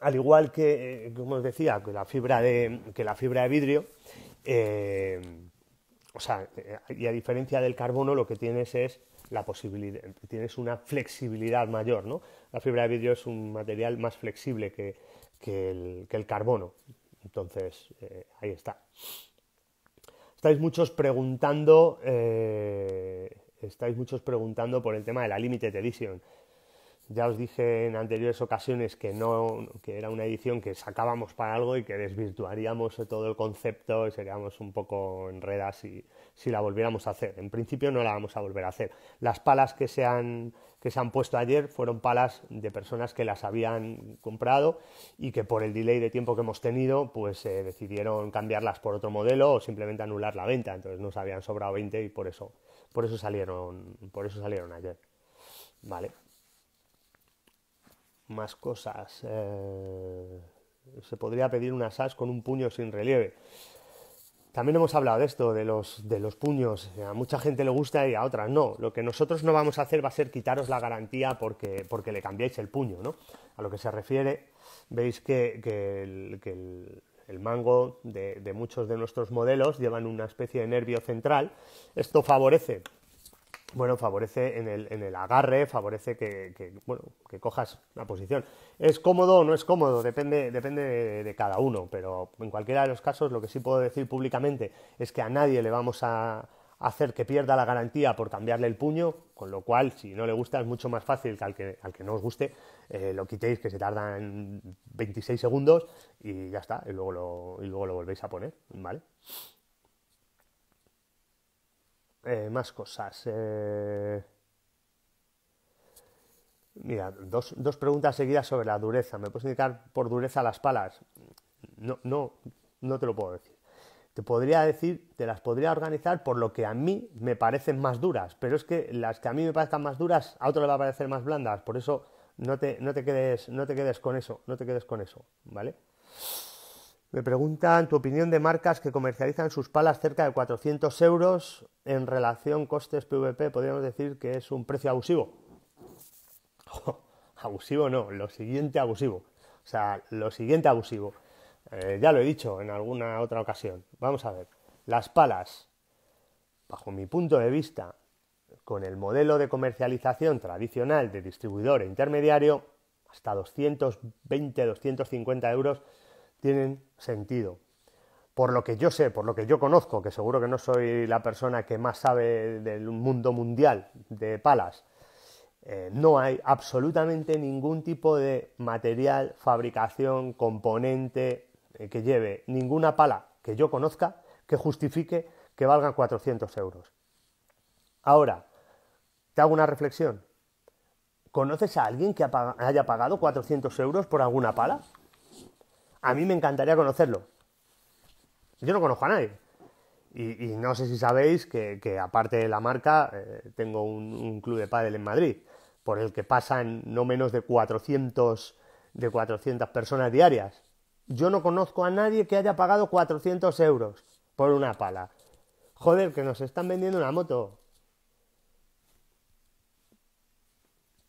Al igual que, eh, como os decía, que la fibra de, que la fibra de vidrio, eh, o sea, eh, y a diferencia del carbono, lo que tienes es la posibilidad, tienes una flexibilidad mayor, ¿no? La fibra de vidrio es un material más flexible que, el, carbono. Entonces, ahí está. Estáis muchos preguntando, estáis muchos preguntando por el tema de la limited edition. Ya os dije en anteriores ocasiones que no, que era una edición que sacábamos para algo y que desvirtuaríamos todo el concepto y seríamos un poco enredas si, si la volviéramos a hacer. En principio no la vamos a volver a hacer. Las palas que se han, puesto ayer fueron palas de personas que las habían comprado y que por el delay de tiempo que hemos tenido, pues eh, decidieron cambiarlas por otro modelo o simplemente anular la venta. Entonces nos habían sobrado 20 y por eso, por eso salieron, por eso salieron ayer. Vale más cosas. Eh, se podría pedir una SAS con un puño sin relieve. También hemos hablado de esto, de los, puños. A mucha gente le gusta y a otras no. Lo que nosotros no vamos a hacer va a ser quitaros la garantía porque, porque le cambiáis el puño, A lo que se refiere, veis que, el, mango de, de muchos de nuestros modelos llevan una especie de nervio central. Esto favorece bueno, favorece en el, en el agarre, favorece que, bueno, que cojas la posición. ¿Es cómodo o no es cómodo? Depende, depende de, cada uno, pero en cualquiera de los casos lo que sí puedo decir públicamente es que a nadie le vamos a hacer que pierda la garantía por cambiarle el puño, con lo cual si no le gusta es mucho más fácil que al que, al que no os guste eh, lo quitéis, que se tardan 26 segundos y ya está, y luego lo, y luego lo volvéis a poner, ¿vale? Eh, más cosas. Eh. Mira, dos, dos, preguntas seguidas sobre la dureza. ¿Me puedes indicar por dureza las palas? No, no, no te lo puedo decir. Te podría decir, te las podría organizar por lo que a mí me parecen más duras, pero es que las que a mí me parezcan más duras, a otro le va a parecer más blandas. Por eso no te, no te, quedes, no te quedes con eso, no te quedes con eso, ¿vale? Me preguntan tu opinión de marcas que comercializan sus palas cerca de 400 euros en relación costes PVP. Podríamos decir que es un precio abusivo. abusivo no, lo siguiente abusivo. O sea, lo siguiente abusivo. Eh, ya lo he dicho en alguna otra ocasión. Vamos a ver. Las palas, bajo mi punto de vista, con el modelo de comercialización tradicional de distribuidor e intermediario, hasta 220-250 euros tienen sentido. Por lo que yo sé, por lo que yo conozco, que seguro que no soy la persona que más sabe del mundo mundial de palas, eh, no hay absolutamente ningún tipo de material, fabricación, componente eh, que lleve ninguna pala que yo conozca que justifique que valga 400 euros. Ahora, te hago una reflexión. ¿Conoces a alguien que haya pagado 400 euros por alguna pala? A mí me encantaría conocerlo. Yo no conozco a nadie. Y, no sé si sabéis que, aparte de la marca, eh, tengo un, club de pádel en Madrid, por el que pasan no menos de cuatrocientos de 400 personas diarias. Yo no conozco a nadie que haya pagado 400 euros por una pala. Joder, que nos están vendiendo una moto.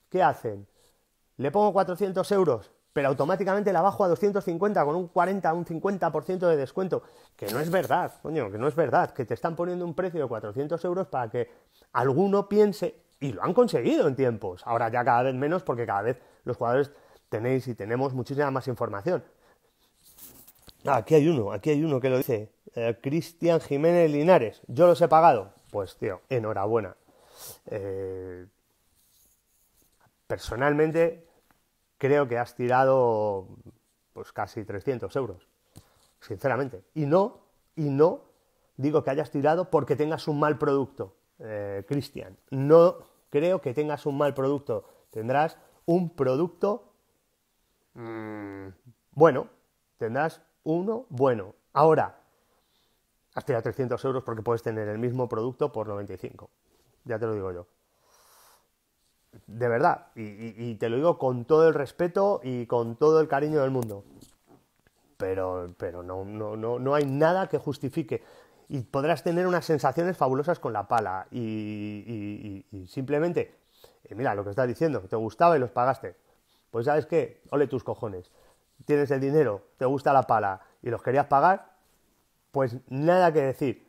¿Qué hacen? ¿Le pongo 400 euros? pero automáticamente la bajo a 250 con un 40, un 50% de descuento, que no es verdad, coño, que no es verdad, que te están poniendo un precio de 400 euros para que alguno piense, y lo han conseguido en tiempos, ahora ya cada vez menos porque cada vez los jugadores tenéis y tenemos muchísima más información. Ah, aquí hay uno, aquí hay uno que lo dice, eh, Cristian Jiménez Linares, yo los he pagado, pues tío, enhorabuena. Eh, personalmente creo que has tirado pues casi 300 euros, sinceramente. Y no, y no digo que hayas tirado porque tengas un mal producto, eh, Cristian. No creo que tengas un mal producto. Tendrás un producto mm. bueno, tendrás uno bueno. Ahora, has tirado 300 euros porque puedes tener el mismo producto por 95. Ya te lo digo yo de verdad, y, te lo digo con todo el respeto y con todo el cariño del mundo. Pero, pero no, no, hay nada que justifique. Y podrás tener unas sensaciones fabulosas con la pala. Y, simplemente, eh, mira lo que estás diciendo, te gustaba y los pagaste. Pues sabes qué, ole tus cojones. Tienes el dinero, te gusta la pala y los querías pagar, pues nada que decir.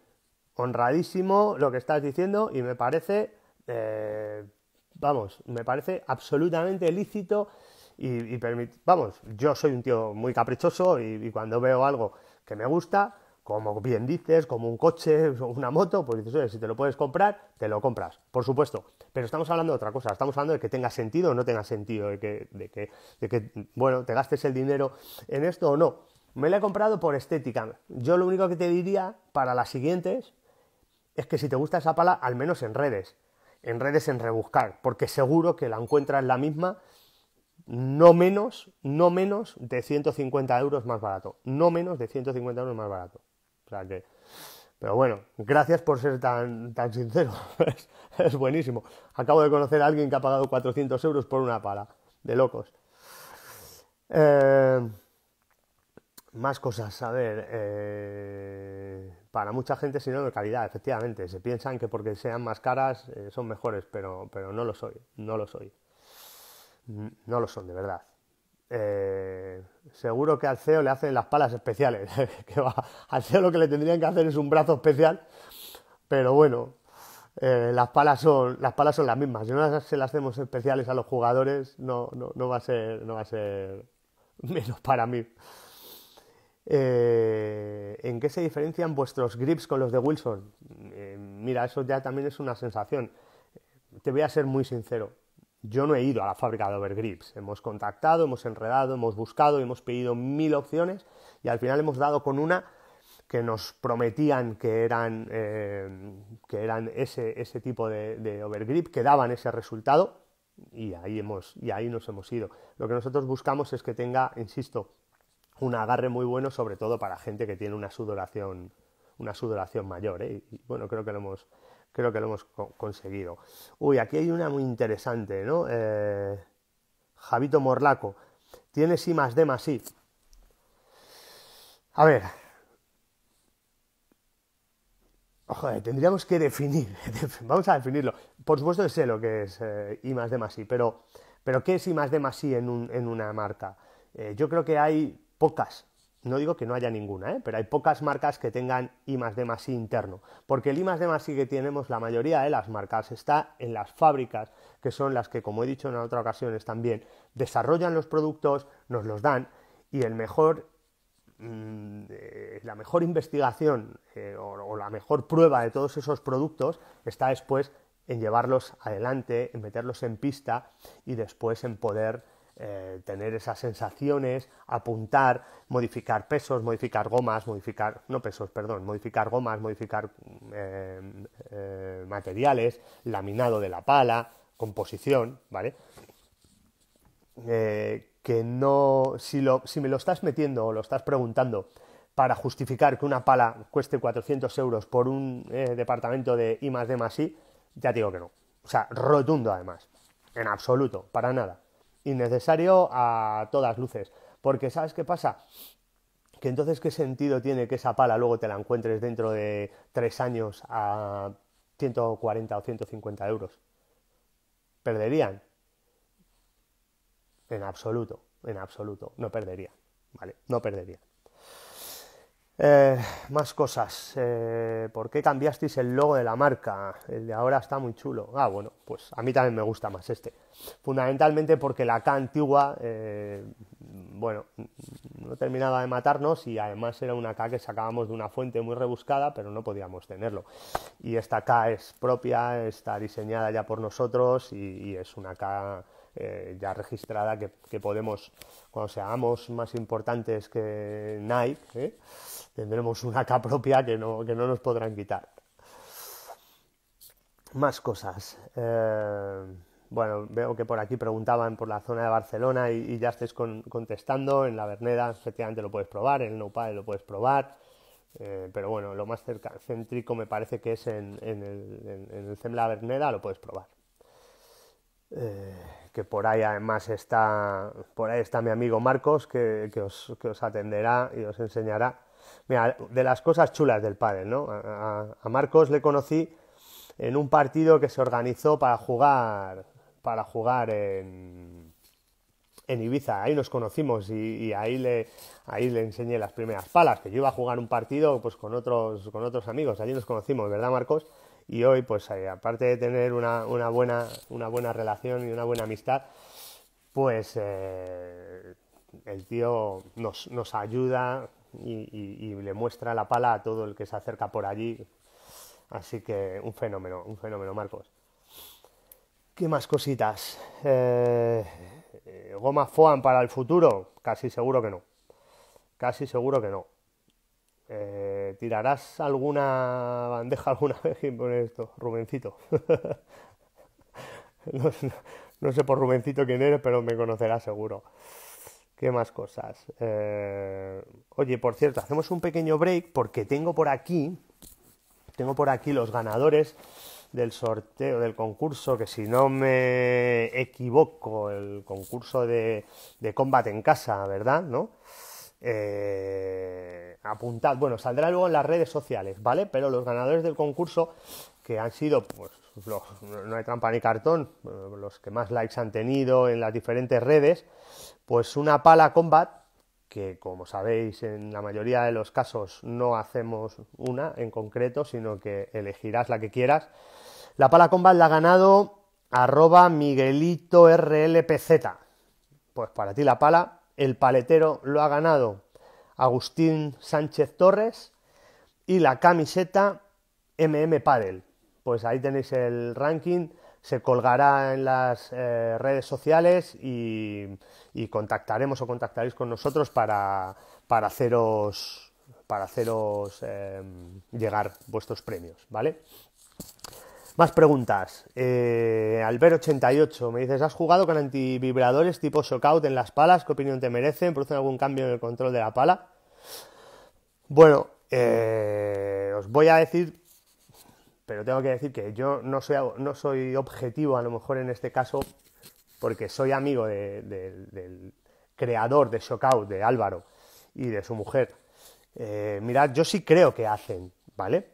Honradísimo lo que estás diciendo y me parece... Eh, vamos, me parece absolutamente lícito y, vamos, yo soy un tío muy caprichoso y, cuando veo algo que me gusta, como bien dices, como un coche o una moto, pues dices, oye, si te lo puedes comprar, te lo compras, por supuesto. Pero estamos hablando de otra cosa, estamos hablando de que tenga sentido o no tenga sentido, de que, de que, de que bueno, te gastes el dinero en esto o no. Me lo he comprado por estética. Yo lo único que te diría para las siguientes es que si te gusta esa pala, al menos en redes en redes en rebuscar, porque seguro que la encuentras la misma, no menos, no menos de 150 euros más barato, no menos de 150 euros más barato. O sea que, pero bueno, gracias por ser tan, tan sincero, es, buenísimo. Acabo de conocer a alguien que ha pagado 400 euros por una pala, de locos. Eh, más cosas, a ver, eh, para mucha gente sino de calidad, efectivamente, se piensan que porque sean más caras eh, son mejores, pero, pero no lo soy, no lo soy, mm, no lo son de verdad. Eh, seguro que al CEO le hacen las palas especiales, al CEO lo que le tendrían que hacer es un brazo especial, pero bueno, las, palas son, las palas son las mismas, si no se las hacemos especiales a los jugadores no, no, no va, a ser, no va a ser menos para mí. Eh, ¿En qué se diferencian vuestros grips con los de Wilson? Eh, mira, eso ya también es una sensación. Te voy a ser muy sincero. Yo no he ido a la fábrica de overgrips. Hemos contactado, hemos enredado, hemos buscado, hemos pedido mil opciones y al final hemos dado con una que nos prometían que eran, eh, que eran ese, ese tipo de, de overgrip, que daban ese resultado y ahí, hemos, y ahí nos hemos ido. Lo que nosotros buscamos es que tenga, insisto, un agarre muy bueno, sobre todo para gente que tiene una sudoración, una sudoración mayor. ¿eh? Y, bueno, creo que lo hemos, creo que lo hemos conseguido. Uy, aquí hay una muy interesante, ¿no? Eh, Javito Morlaco. ¿Tiene I más D más sí? A ver. Eh, tendríamos que definir, vamos a definirlo. Por supuesto sé lo que es I más D más I, pero, pero ¿qué es I más D más I en, una marca? yo creo que hay pocas, no digo que no haya ninguna, ¿eh? pero hay pocas marcas que tengan I más D más I interno, porque el I más D que tenemos la mayoría de las marcas está en las fábricas, que son las que, como he dicho en otras ocasiones también, desarrollan los productos, nos los dan, y el mejor, mm, eh, la mejor investigación eh, o la mejor prueba de todos esos productos está después en llevarlos adelante, en meterlos en pista y después en poder eh, tener esas sensaciones, apuntar, modificar pesos, modificar gomas, modificar, no pesos, perdón, modificar gomas, modificar mm, eh, eh, materiales, laminado de la pala, composición, ¿vale? que no, si, lo, si me lo estás metiendo o lo estás preguntando para justificar que una pala cueste 400 euros por un departamento de I más D más I, ya te digo que no. O sea, rotundo además. En absoluto, para nada innecesario a todas luces. Porque ¿sabes qué pasa? Que entonces qué sentido tiene que esa pala luego te la encuentres dentro de tres años a 140 o 150 euros. ¿Perderían? En absoluto, en absoluto, no perderían, ¿vale? No perderían. Eh, más cosas. Eh, ¿Por qué cambiasteis el logo de la marca? El de ahora está muy chulo. Ah, bueno, pues a mí también me gusta más este. Fundamentalmente porque la K antigua, eh, bueno, no terminaba de matarnos y además era una K que sacábamos de una fuente muy rebuscada, pero no podíamos tenerlo. Y esta K es propia, está diseñada ya por nosotros y, es una K ya registrada que, que, podemos, cuando seamos más importantes que Nike, ¿eh? tendremos una acá propia que no, que no nos podrán quitar. Más cosas. Eh, bueno, veo que por aquí preguntaban por la zona de Barcelona y, ya estés contestando. En la Verneda, efectivamente, lo puedes probar, en el Nopal lo puedes probar. Eh, pero bueno, lo más céntrico me parece que es en, el, en, La el Verneda, lo puedes probar. Eh, que por ahí además está, por ahí está mi amigo Marcos, que os atenderá y os enseñará Mira, de las cosas chulas del padre, ¿no? A, Marcos le conocí en un partido que se organizó para jugar, para jugar en, Ibiza. Ahí nos conocimos y, ahí, le, ahí le enseñé las primeras palas, que yo iba a jugar un partido pues, con, otros, con otros amigos. Allí nos conocimos, ¿verdad, Marcos? y hoy pues eh, aparte de tener una, una, buena, una buena relación y una buena amistad pues eh, el tío nos, nos ayuda y, le muestra la pala a todo el que se acerca por allí. Así que un fenómeno, un fenómeno, Marcos. ¿Qué más cositas? Eh, ¿Goma Foam para el futuro? Casi seguro que no. Casi seguro que no. Eh, ¿Tirarás alguna bandeja alguna vez pone esto, Rubencito? no, sé por Rubencito quién eres, pero me conocerás seguro. ¿Qué más cosas? Eh, oye, por cierto, hacemos un pequeño break porque tengo por aquí, tengo por aquí los ganadores del sorteo del concurso, que si no me equivoco, el concurso de, de combate en casa, ¿verdad? ¿No? Eh, apuntad, bueno, saldrá luego en las redes sociales, ¿vale? Pero los ganadores del concurso, que han sido, pues, no hay trampa ni cartón, los que más likes han tenido en las diferentes redes, pues una pala combat, que como sabéis en la mayoría de los casos no hacemos una en concreto, sino que elegirás la que quieras. La pala combat la ha ganado arroba Miguelito RLPZ. Pues para ti la pala, el paletero lo ha ganado Agustín Sánchez Torres y la camiseta MM Padel. Pues ahí tenéis el ranking se colgará en las eh, redes sociales y, contactaremos o contactaréis con nosotros para, haceros, para haceros eh, llegar vuestros premios, ¿vale? Más preguntas. Eh, Albert88 me dices, ¿has jugado con antivibradores tipo shockout en las palas? ¿Qué opinión te merecen? ¿Producen algún cambio en el control de la pala? Bueno, eh, os voy a decir pero tengo que decir que yo no soy, no soy objetivo a lo mejor en este caso, porque soy amigo del creador de Shockout, de Álvaro, y de su mujer. Eh, mirad, yo sí creo que hacen, ¿vale?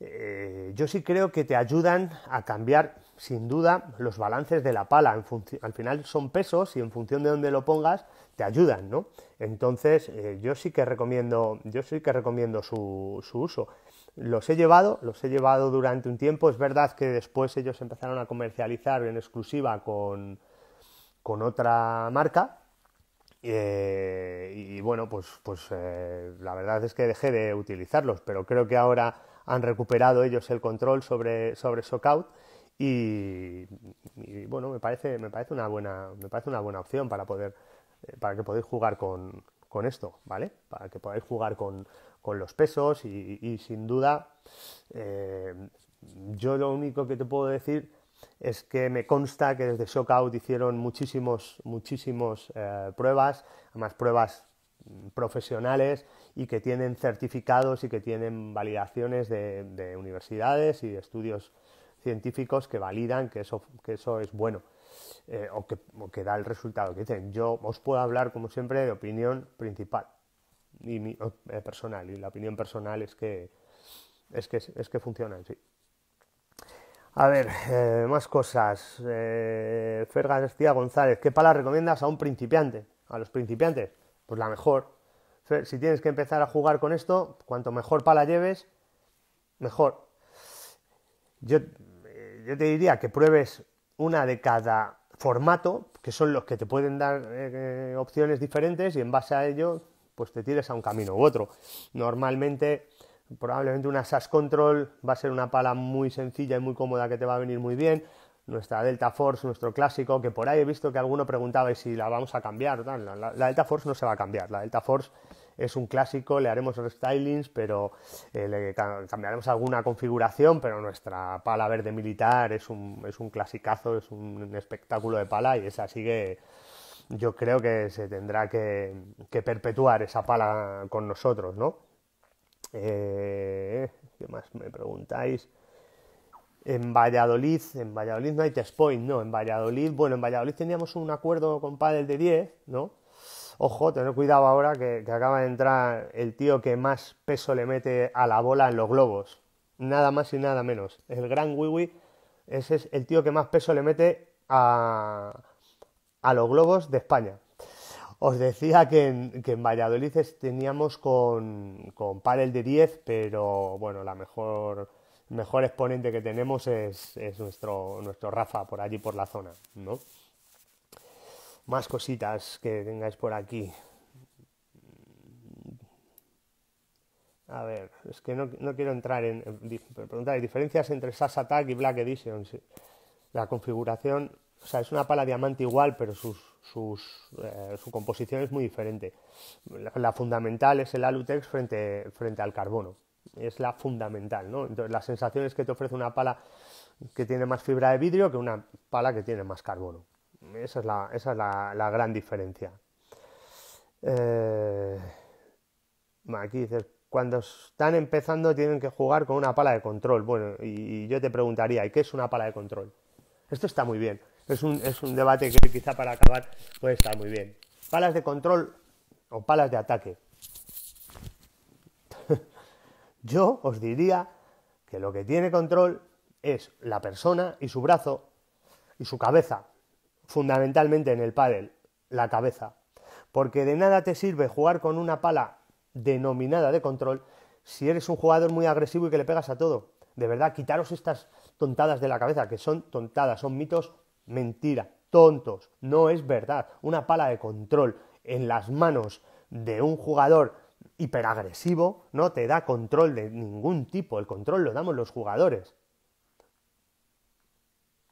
Eh, yo sí creo que te ayudan a cambiar, sin duda, los balances de la pala. al final son pesos y en función de dónde lo pongas, te ayudan, ¿no? Entonces, eh, yo sí que recomiendo, yo sí que recomiendo su, su uso los he llevado, los he llevado durante un tiempo. Es verdad que después ellos empezaron a comercializar en exclusiva con, con otra marca. Eh, y bueno, pues, pues eh, la verdad es que dejé de utilizarlos, pero creo que ahora han recuperado ellos el control sobre, sobre Y, y, bueno, me parece, me parece una buena, me parece una buena opción para poder, eh, para que podáis jugar con, con esto, ¿vale? Para que podáis jugar con, con los pesos y, sin duda eh, yo lo único que te puedo decir es que me consta que desde Shockout hicieron muchísimos, muchísimos eh, pruebas, además pruebas mm, profesionales y que tienen certificados y que tienen validaciones de, universidades y estudios científicos que validan que eso, que eso es bueno eh, o, que, que da el resultado que dicen. Yo os puedo hablar, como siempre, de opinión principal y mi, eh, personal, y la opinión personal es que, es que, es que sí. A ver, eh, más cosas. Eh, García González, ¿qué pala recomiendas a un principiante? A los principiantes, pues la mejor. si tienes que empezar a jugar con esto, cuanto mejor pala lleves, mejor. Yo, eh, yo te diría que pruebes una de cada formato, que son los que te pueden dar opciones diferentes y en base a ello pues te tires a un camino u otro. Normalmente, probablemente una SAS Control va a ser una pala muy sencilla y muy cómoda que te va a venir muy bien. Nuestra Delta Force, nuestro clásico, que por ahí he visto que alguno preguntaba si la vamos a cambiar. La, Delta Force no se va a cambiar. La Delta Force es un clásico, le haremos stylings pero eh, le cambiaremos alguna configuración, pero nuestra pala verde militar es un, es un clasicazo, es un espectáculo de pala y esa sigue yo creo que se tendrá que, perpetuar esa pala con nosotros, ¿no? Eh, ¿Qué más me preguntáis? En Valladolid, en Valladolid no hay point, no, en Valladolid, bueno, en Valladolid teníamos un acuerdo con Padel de 10, ¿no? Ojo, tener cuidado ahora que, que acaba de entrar el tío que más peso le mete a la bola en los globos. Nada más y nada menos. El gran Wiwi, ese es el tío que más peso le mete a, a los globos de España. Os decía que en, que Valladolid teníamos con, con panel de 10, pero bueno, la mejor, mejor exponente que tenemos es, nuestro, nuestro Rafa por allí, por la zona, ¿no? Más cositas que tengáis por aquí. A ver, es que no, quiero entrar en, preguntar diferencias entre SAS Attack y Black Edition. La configuración o sea, es una pala diamante igual, pero sus, eh, su composición es muy diferente. La, fundamental es el alutex frente, frente al carbono. Es la fundamental, ¿no? Entonces, las sensaciones que te ofrece una pala que tiene más fibra de vidrio que una pala que tiene más carbono. Esa es la, esa es la, gran diferencia. Eh, aquí dices, cuando están empezando tienen que jugar con una pala de control. Bueno, y yo te preguntaría, ¿y qué es una pala de control? Esto está muy bien es un, debate que quizá para acabar puede estar muy bien. Palas de control o palas de ataque. Yo os diría que lo que tiene control es la persona y su brazo y su cabeza, fundamentalmente en el pádel, la cabeza. Porque de nada te sirve jugar con una pala denominada de control si eres un jugador muy agresivo y que le pegas a todo. De verdad, quitaros estas tontadas de la cabeza, que son tontadas, son mitos mentira, tontos, no es verdad. Una pala de control en las manos de un jugador hiperagresivo no te da control de ningún tipo, el control lo damos los jugadores.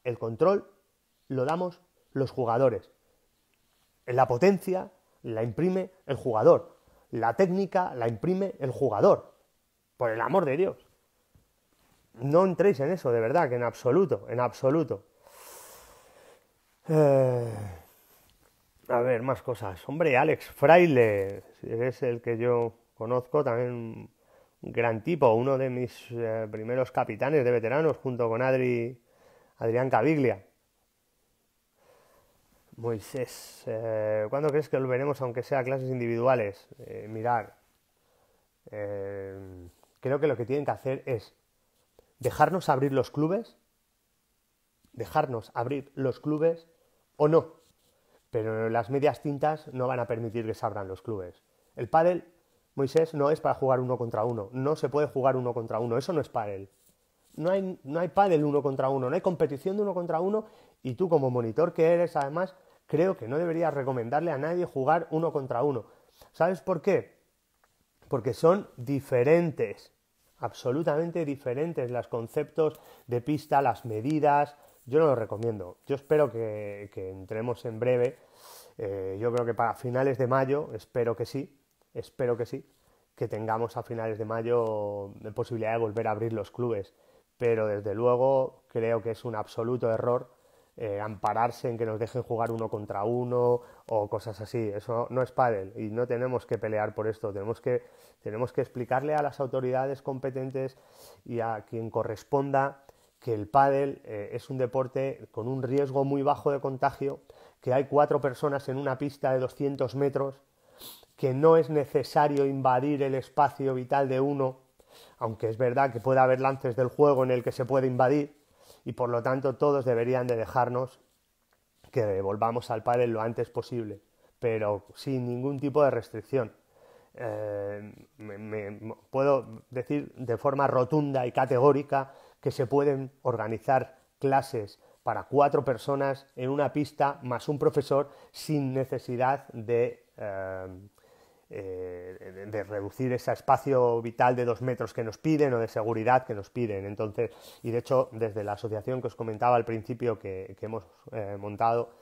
El control lo damos los jugadores. La potencia la imprime el jugador, la técnica la imprime el jugador. Por el amor de Dios. No entréis en eso, de verdad, que en absoluto, en absoluto. Eh, a ver, más cosas. Hombre, Alex Fraile, es el que yo conozco, también un gran tipo, uno de mis eh, primeros capitanes de veteranos, junto con Adri, Adrián Caviglia. Moisés, eh, ¿cuándo crees que volveremos aunque sea clases individuales? mirar, creo que lo que tienen que hacer es dejarnos abrir los clubes, dejarnos abrir los clubes o no. Pero las medias tintas no van a permitir que se abran los clubes. El pádel, Moisés, no es para jugar uno contra uno. No se puede jugar uno contra uno. Eso no es pádel. No hay, no hay pádel uno contra uno. No hay competición de uno contra uno. Y tú, como monitor que eres, además, creo que no deberías recomendarle a nadie jugar uno contra uno. ¿Sabes por qué? Porque son diferentes absolutamente diferentes los conceptos de pista, las medidas, yo no lo recomiendo. Yo espero que, entremos en breve. Eh, yo creo que para finales de mayo, espero que sí, espero que sí, que tengamos a finales de mayo la eh, posibilidad de volver a abrir los clubes. Pero desde luego creo que es un absoluto error eh, ampararse en que nos dejen jugar uno contra uno o cosas así. Eso no es pádel y no tenemos que pelear por esto. Tenemos que, tenemos que explicarle a las autoridades competentes y a quien corresponda que el pádel eh, es un deporte con un riesgo muy bajo de contagio, que hay cuatro personas en una pista de 200 metros, que no es necesario invadir el espacio vital de uno, aunque es verdad que puede haber lances del juego en el que se puede invadir, y por lo tanto todos deberían de dejarnos que volvamos al pádel lo antes posible, pero sin ningún tipo de restricción. Eh, me, puedo decir de forma rotunda y categórica que se pueden organizar clases para cuatro personas en una pista más un profesor sin necesidad de, eh, eh, de reducir ese espacio vital de dos metros que nos piden o de seguridad que nos piden. Entonces, y de hecho, desde la asociación que os comentaba al principio que, hemos eh, montado,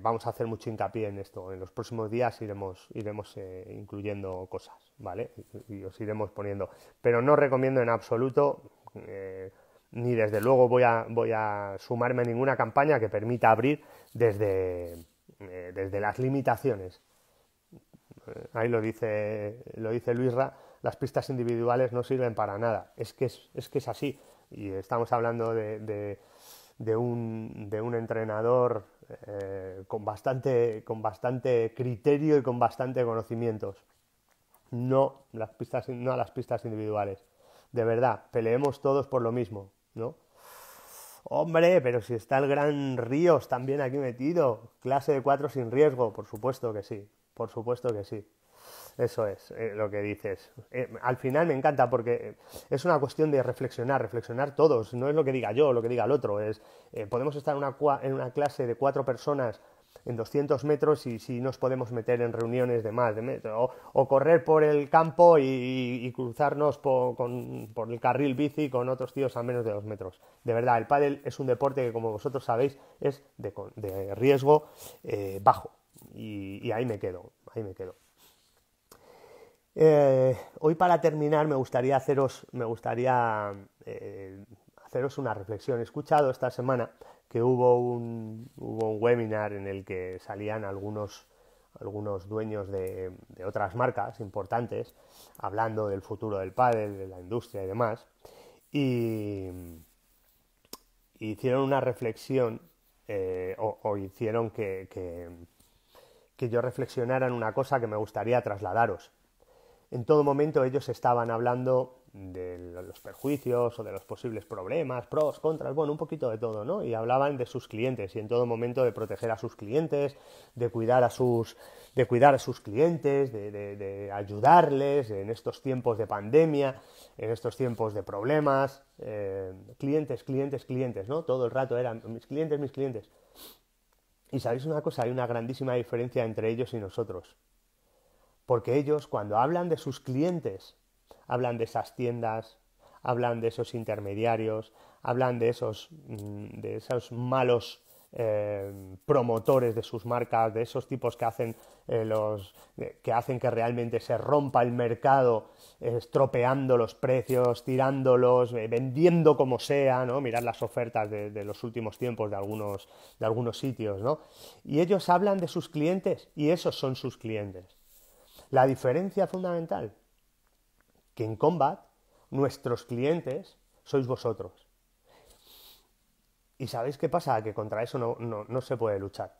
vamos a hacer mucho hincapié en esto. En los próximos días iremos, iremos incluyendo cosas, ¿vale? y os iremos poniendo. Pero no recomiendo en absoluto eh, ni desde luego voy a, sumarme a ninguna campaña que permita abrir desde, eh, las limitaciones. Eh, ahí lo dice, lo dice Luisra, las pistas individuales no sirven para nada. Es que es, que es así. Y estamos hablando de, un, entrenador con, bastante, con bastante criterio y con bastante conocimientos. No, las pistas, no a las pistas individuales de verdad, peleemos todos por lo mismo, ¿no? Hombre, pero si está el gran Ríos también aquí metido, clase de cuatro sin riesgo, por supuesto que sí, por supuesto que sí. Eso es eh, lo que dices. Eh, al final me encanta porque eh, es una cuestión de reflexionar, reflexionar todos. No es lo que diga yo, lo que diga el otro. Es, podemos estar en una clase de cuatro personas en 200 metros y si nos podemos meter en reuniones de más de metro, o, correr por el campo y, cruzarnos por, con, por, el carril bici con otros tíos a menos de dos metros. De verdad, el pádel es un deporte que, como vosotros sabéis, es de, de riesgo eh, bajo. Y, ahí me quedo, ahí me quedo. Eh, hoy para terminar me gustaría haceros, me gustaría eh, haceros una reflexión. He escuchado esta semana que hubo un, hubo un webinar en el que salían algunos, algunos dueños de, otras marcas importantes hablando del futuro del pádel, de la industria y demás. Y, hicieron una reflexión eh, o, hicieron que, que, que yo reflexionara en una cosa que me gustaría trasladaros. En todo momento ellos estaban hablando de los perjuicios o de los posibles problemas, pros, contras, bueno, un poquito de todo, ¿no? Y hablaban de sus clientes y en todo momento de proteger a sus clientes, de cuidar a sus, de cuidar a sus clientes, de, ayudarles en estos tiempos de pandemia, en estos tiempos de problemas, eh, clientes, clientes, clientes, ¿no? Todo el rato eran mis clientes, mis clientes. Y sabéis una cosa, hay una grandísima diferencia entre ellos y nosotros. Porque ellos cuando hablan de sus clientes, hablan de esas tiendas, hablan de esos intermediarios, hablan de esos, mm, de esos malos eh, promotores de sus marcas, de esos tipos que hacen, eh, los, eh, que, hacen que realmente se rompa el mercado, estropeando los precios, tirándolos, vendiendo como sea, ¿no? Mirad las ofertas de, los últimos tiempos de algunos, de algunos sitios, Y ellos hablan de sus clientes y esos son sus clientes. La diferencia fundamental que en Combat nuestros clientes sois vosotros. ¿Y sabéis qué pasa? Que contra eso no, se puede luchar.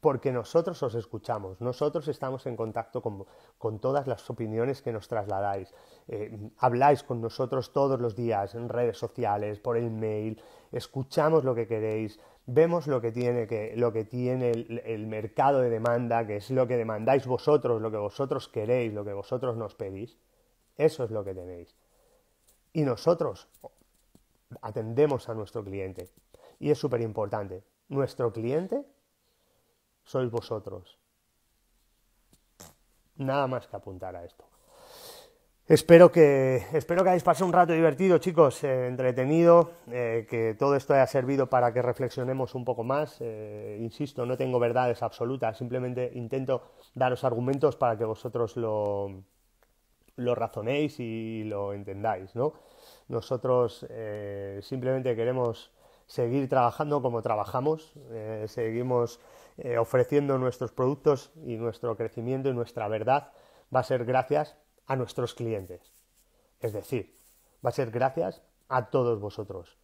Porque nosotros os escuchamos, nosotros estamos en contacto con, todas las opiniones que nos trasladáis. Eh, habláis con nosotros todos los días en redes sociales, por el mail, escuchamos lo que queréis, vemos lo que tiene, el, el, mercado de demanda, que es lo que demandáis vosotros, lo que vosotros queréis, lo que vosotros nos pedís. Eso es lo que tenéis. Y nosotros atendemos a nuestro cliente. Y es súper importante. Nuestro cliente sois vosotros. Nada más que apuntar a esto. Espero que, espero que hayáis pasado un rato divertido, chicos, eh, entretenido, eh, que todo esto haya servido para que reflexionemos un poco más. Eh, insisto, no tengo verdades absolutas, simplemente intento daros argumentos para que vosotros lo, lo razonéis y lo entendáis, ¿no? Nosotros eh, simplemente queremos seguir trabajando como trabajamos, eh, seguimos eh, ofreciendo nuestros productos y nuestro crecimiento y nuestra verdad va a ser gracias a nuestros clientes. Es decir, va a ser gracias a todos vosotros.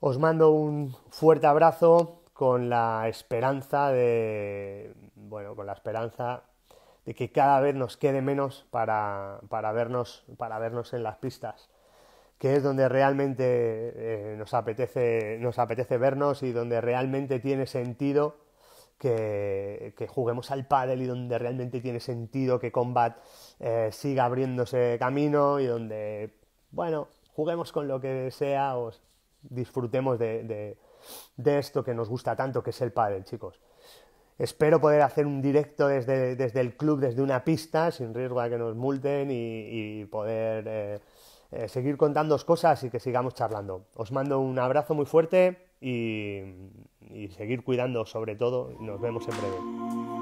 Os mando un fuerte abrazo con la esperanza de, bueno, con la esperanza de que cada vez nos quede menos para, para, vernos, para vernos en las pistas, que es donde realmente eh, nos, apetece, nos apetece vernos y donde realmente tiene sentido que, que juguemos al pádel y donde realmente tiene sentido que Combat eh, siga abriéndose camino y donde, bueno, juguemos con lo que sea o disfrutemos de, de esto que nos gusta tanto, que es el pádel, chicos. Espero poder hacer un directo desde, el club, desde una pista, sin riesgo a que nos multen y, poder eh, eh, seguir contando cosas y que sigamos charlando. Os mando un abrazo muy fuerte y, y seguir cuidando sobre todo. Nos vemos en breve.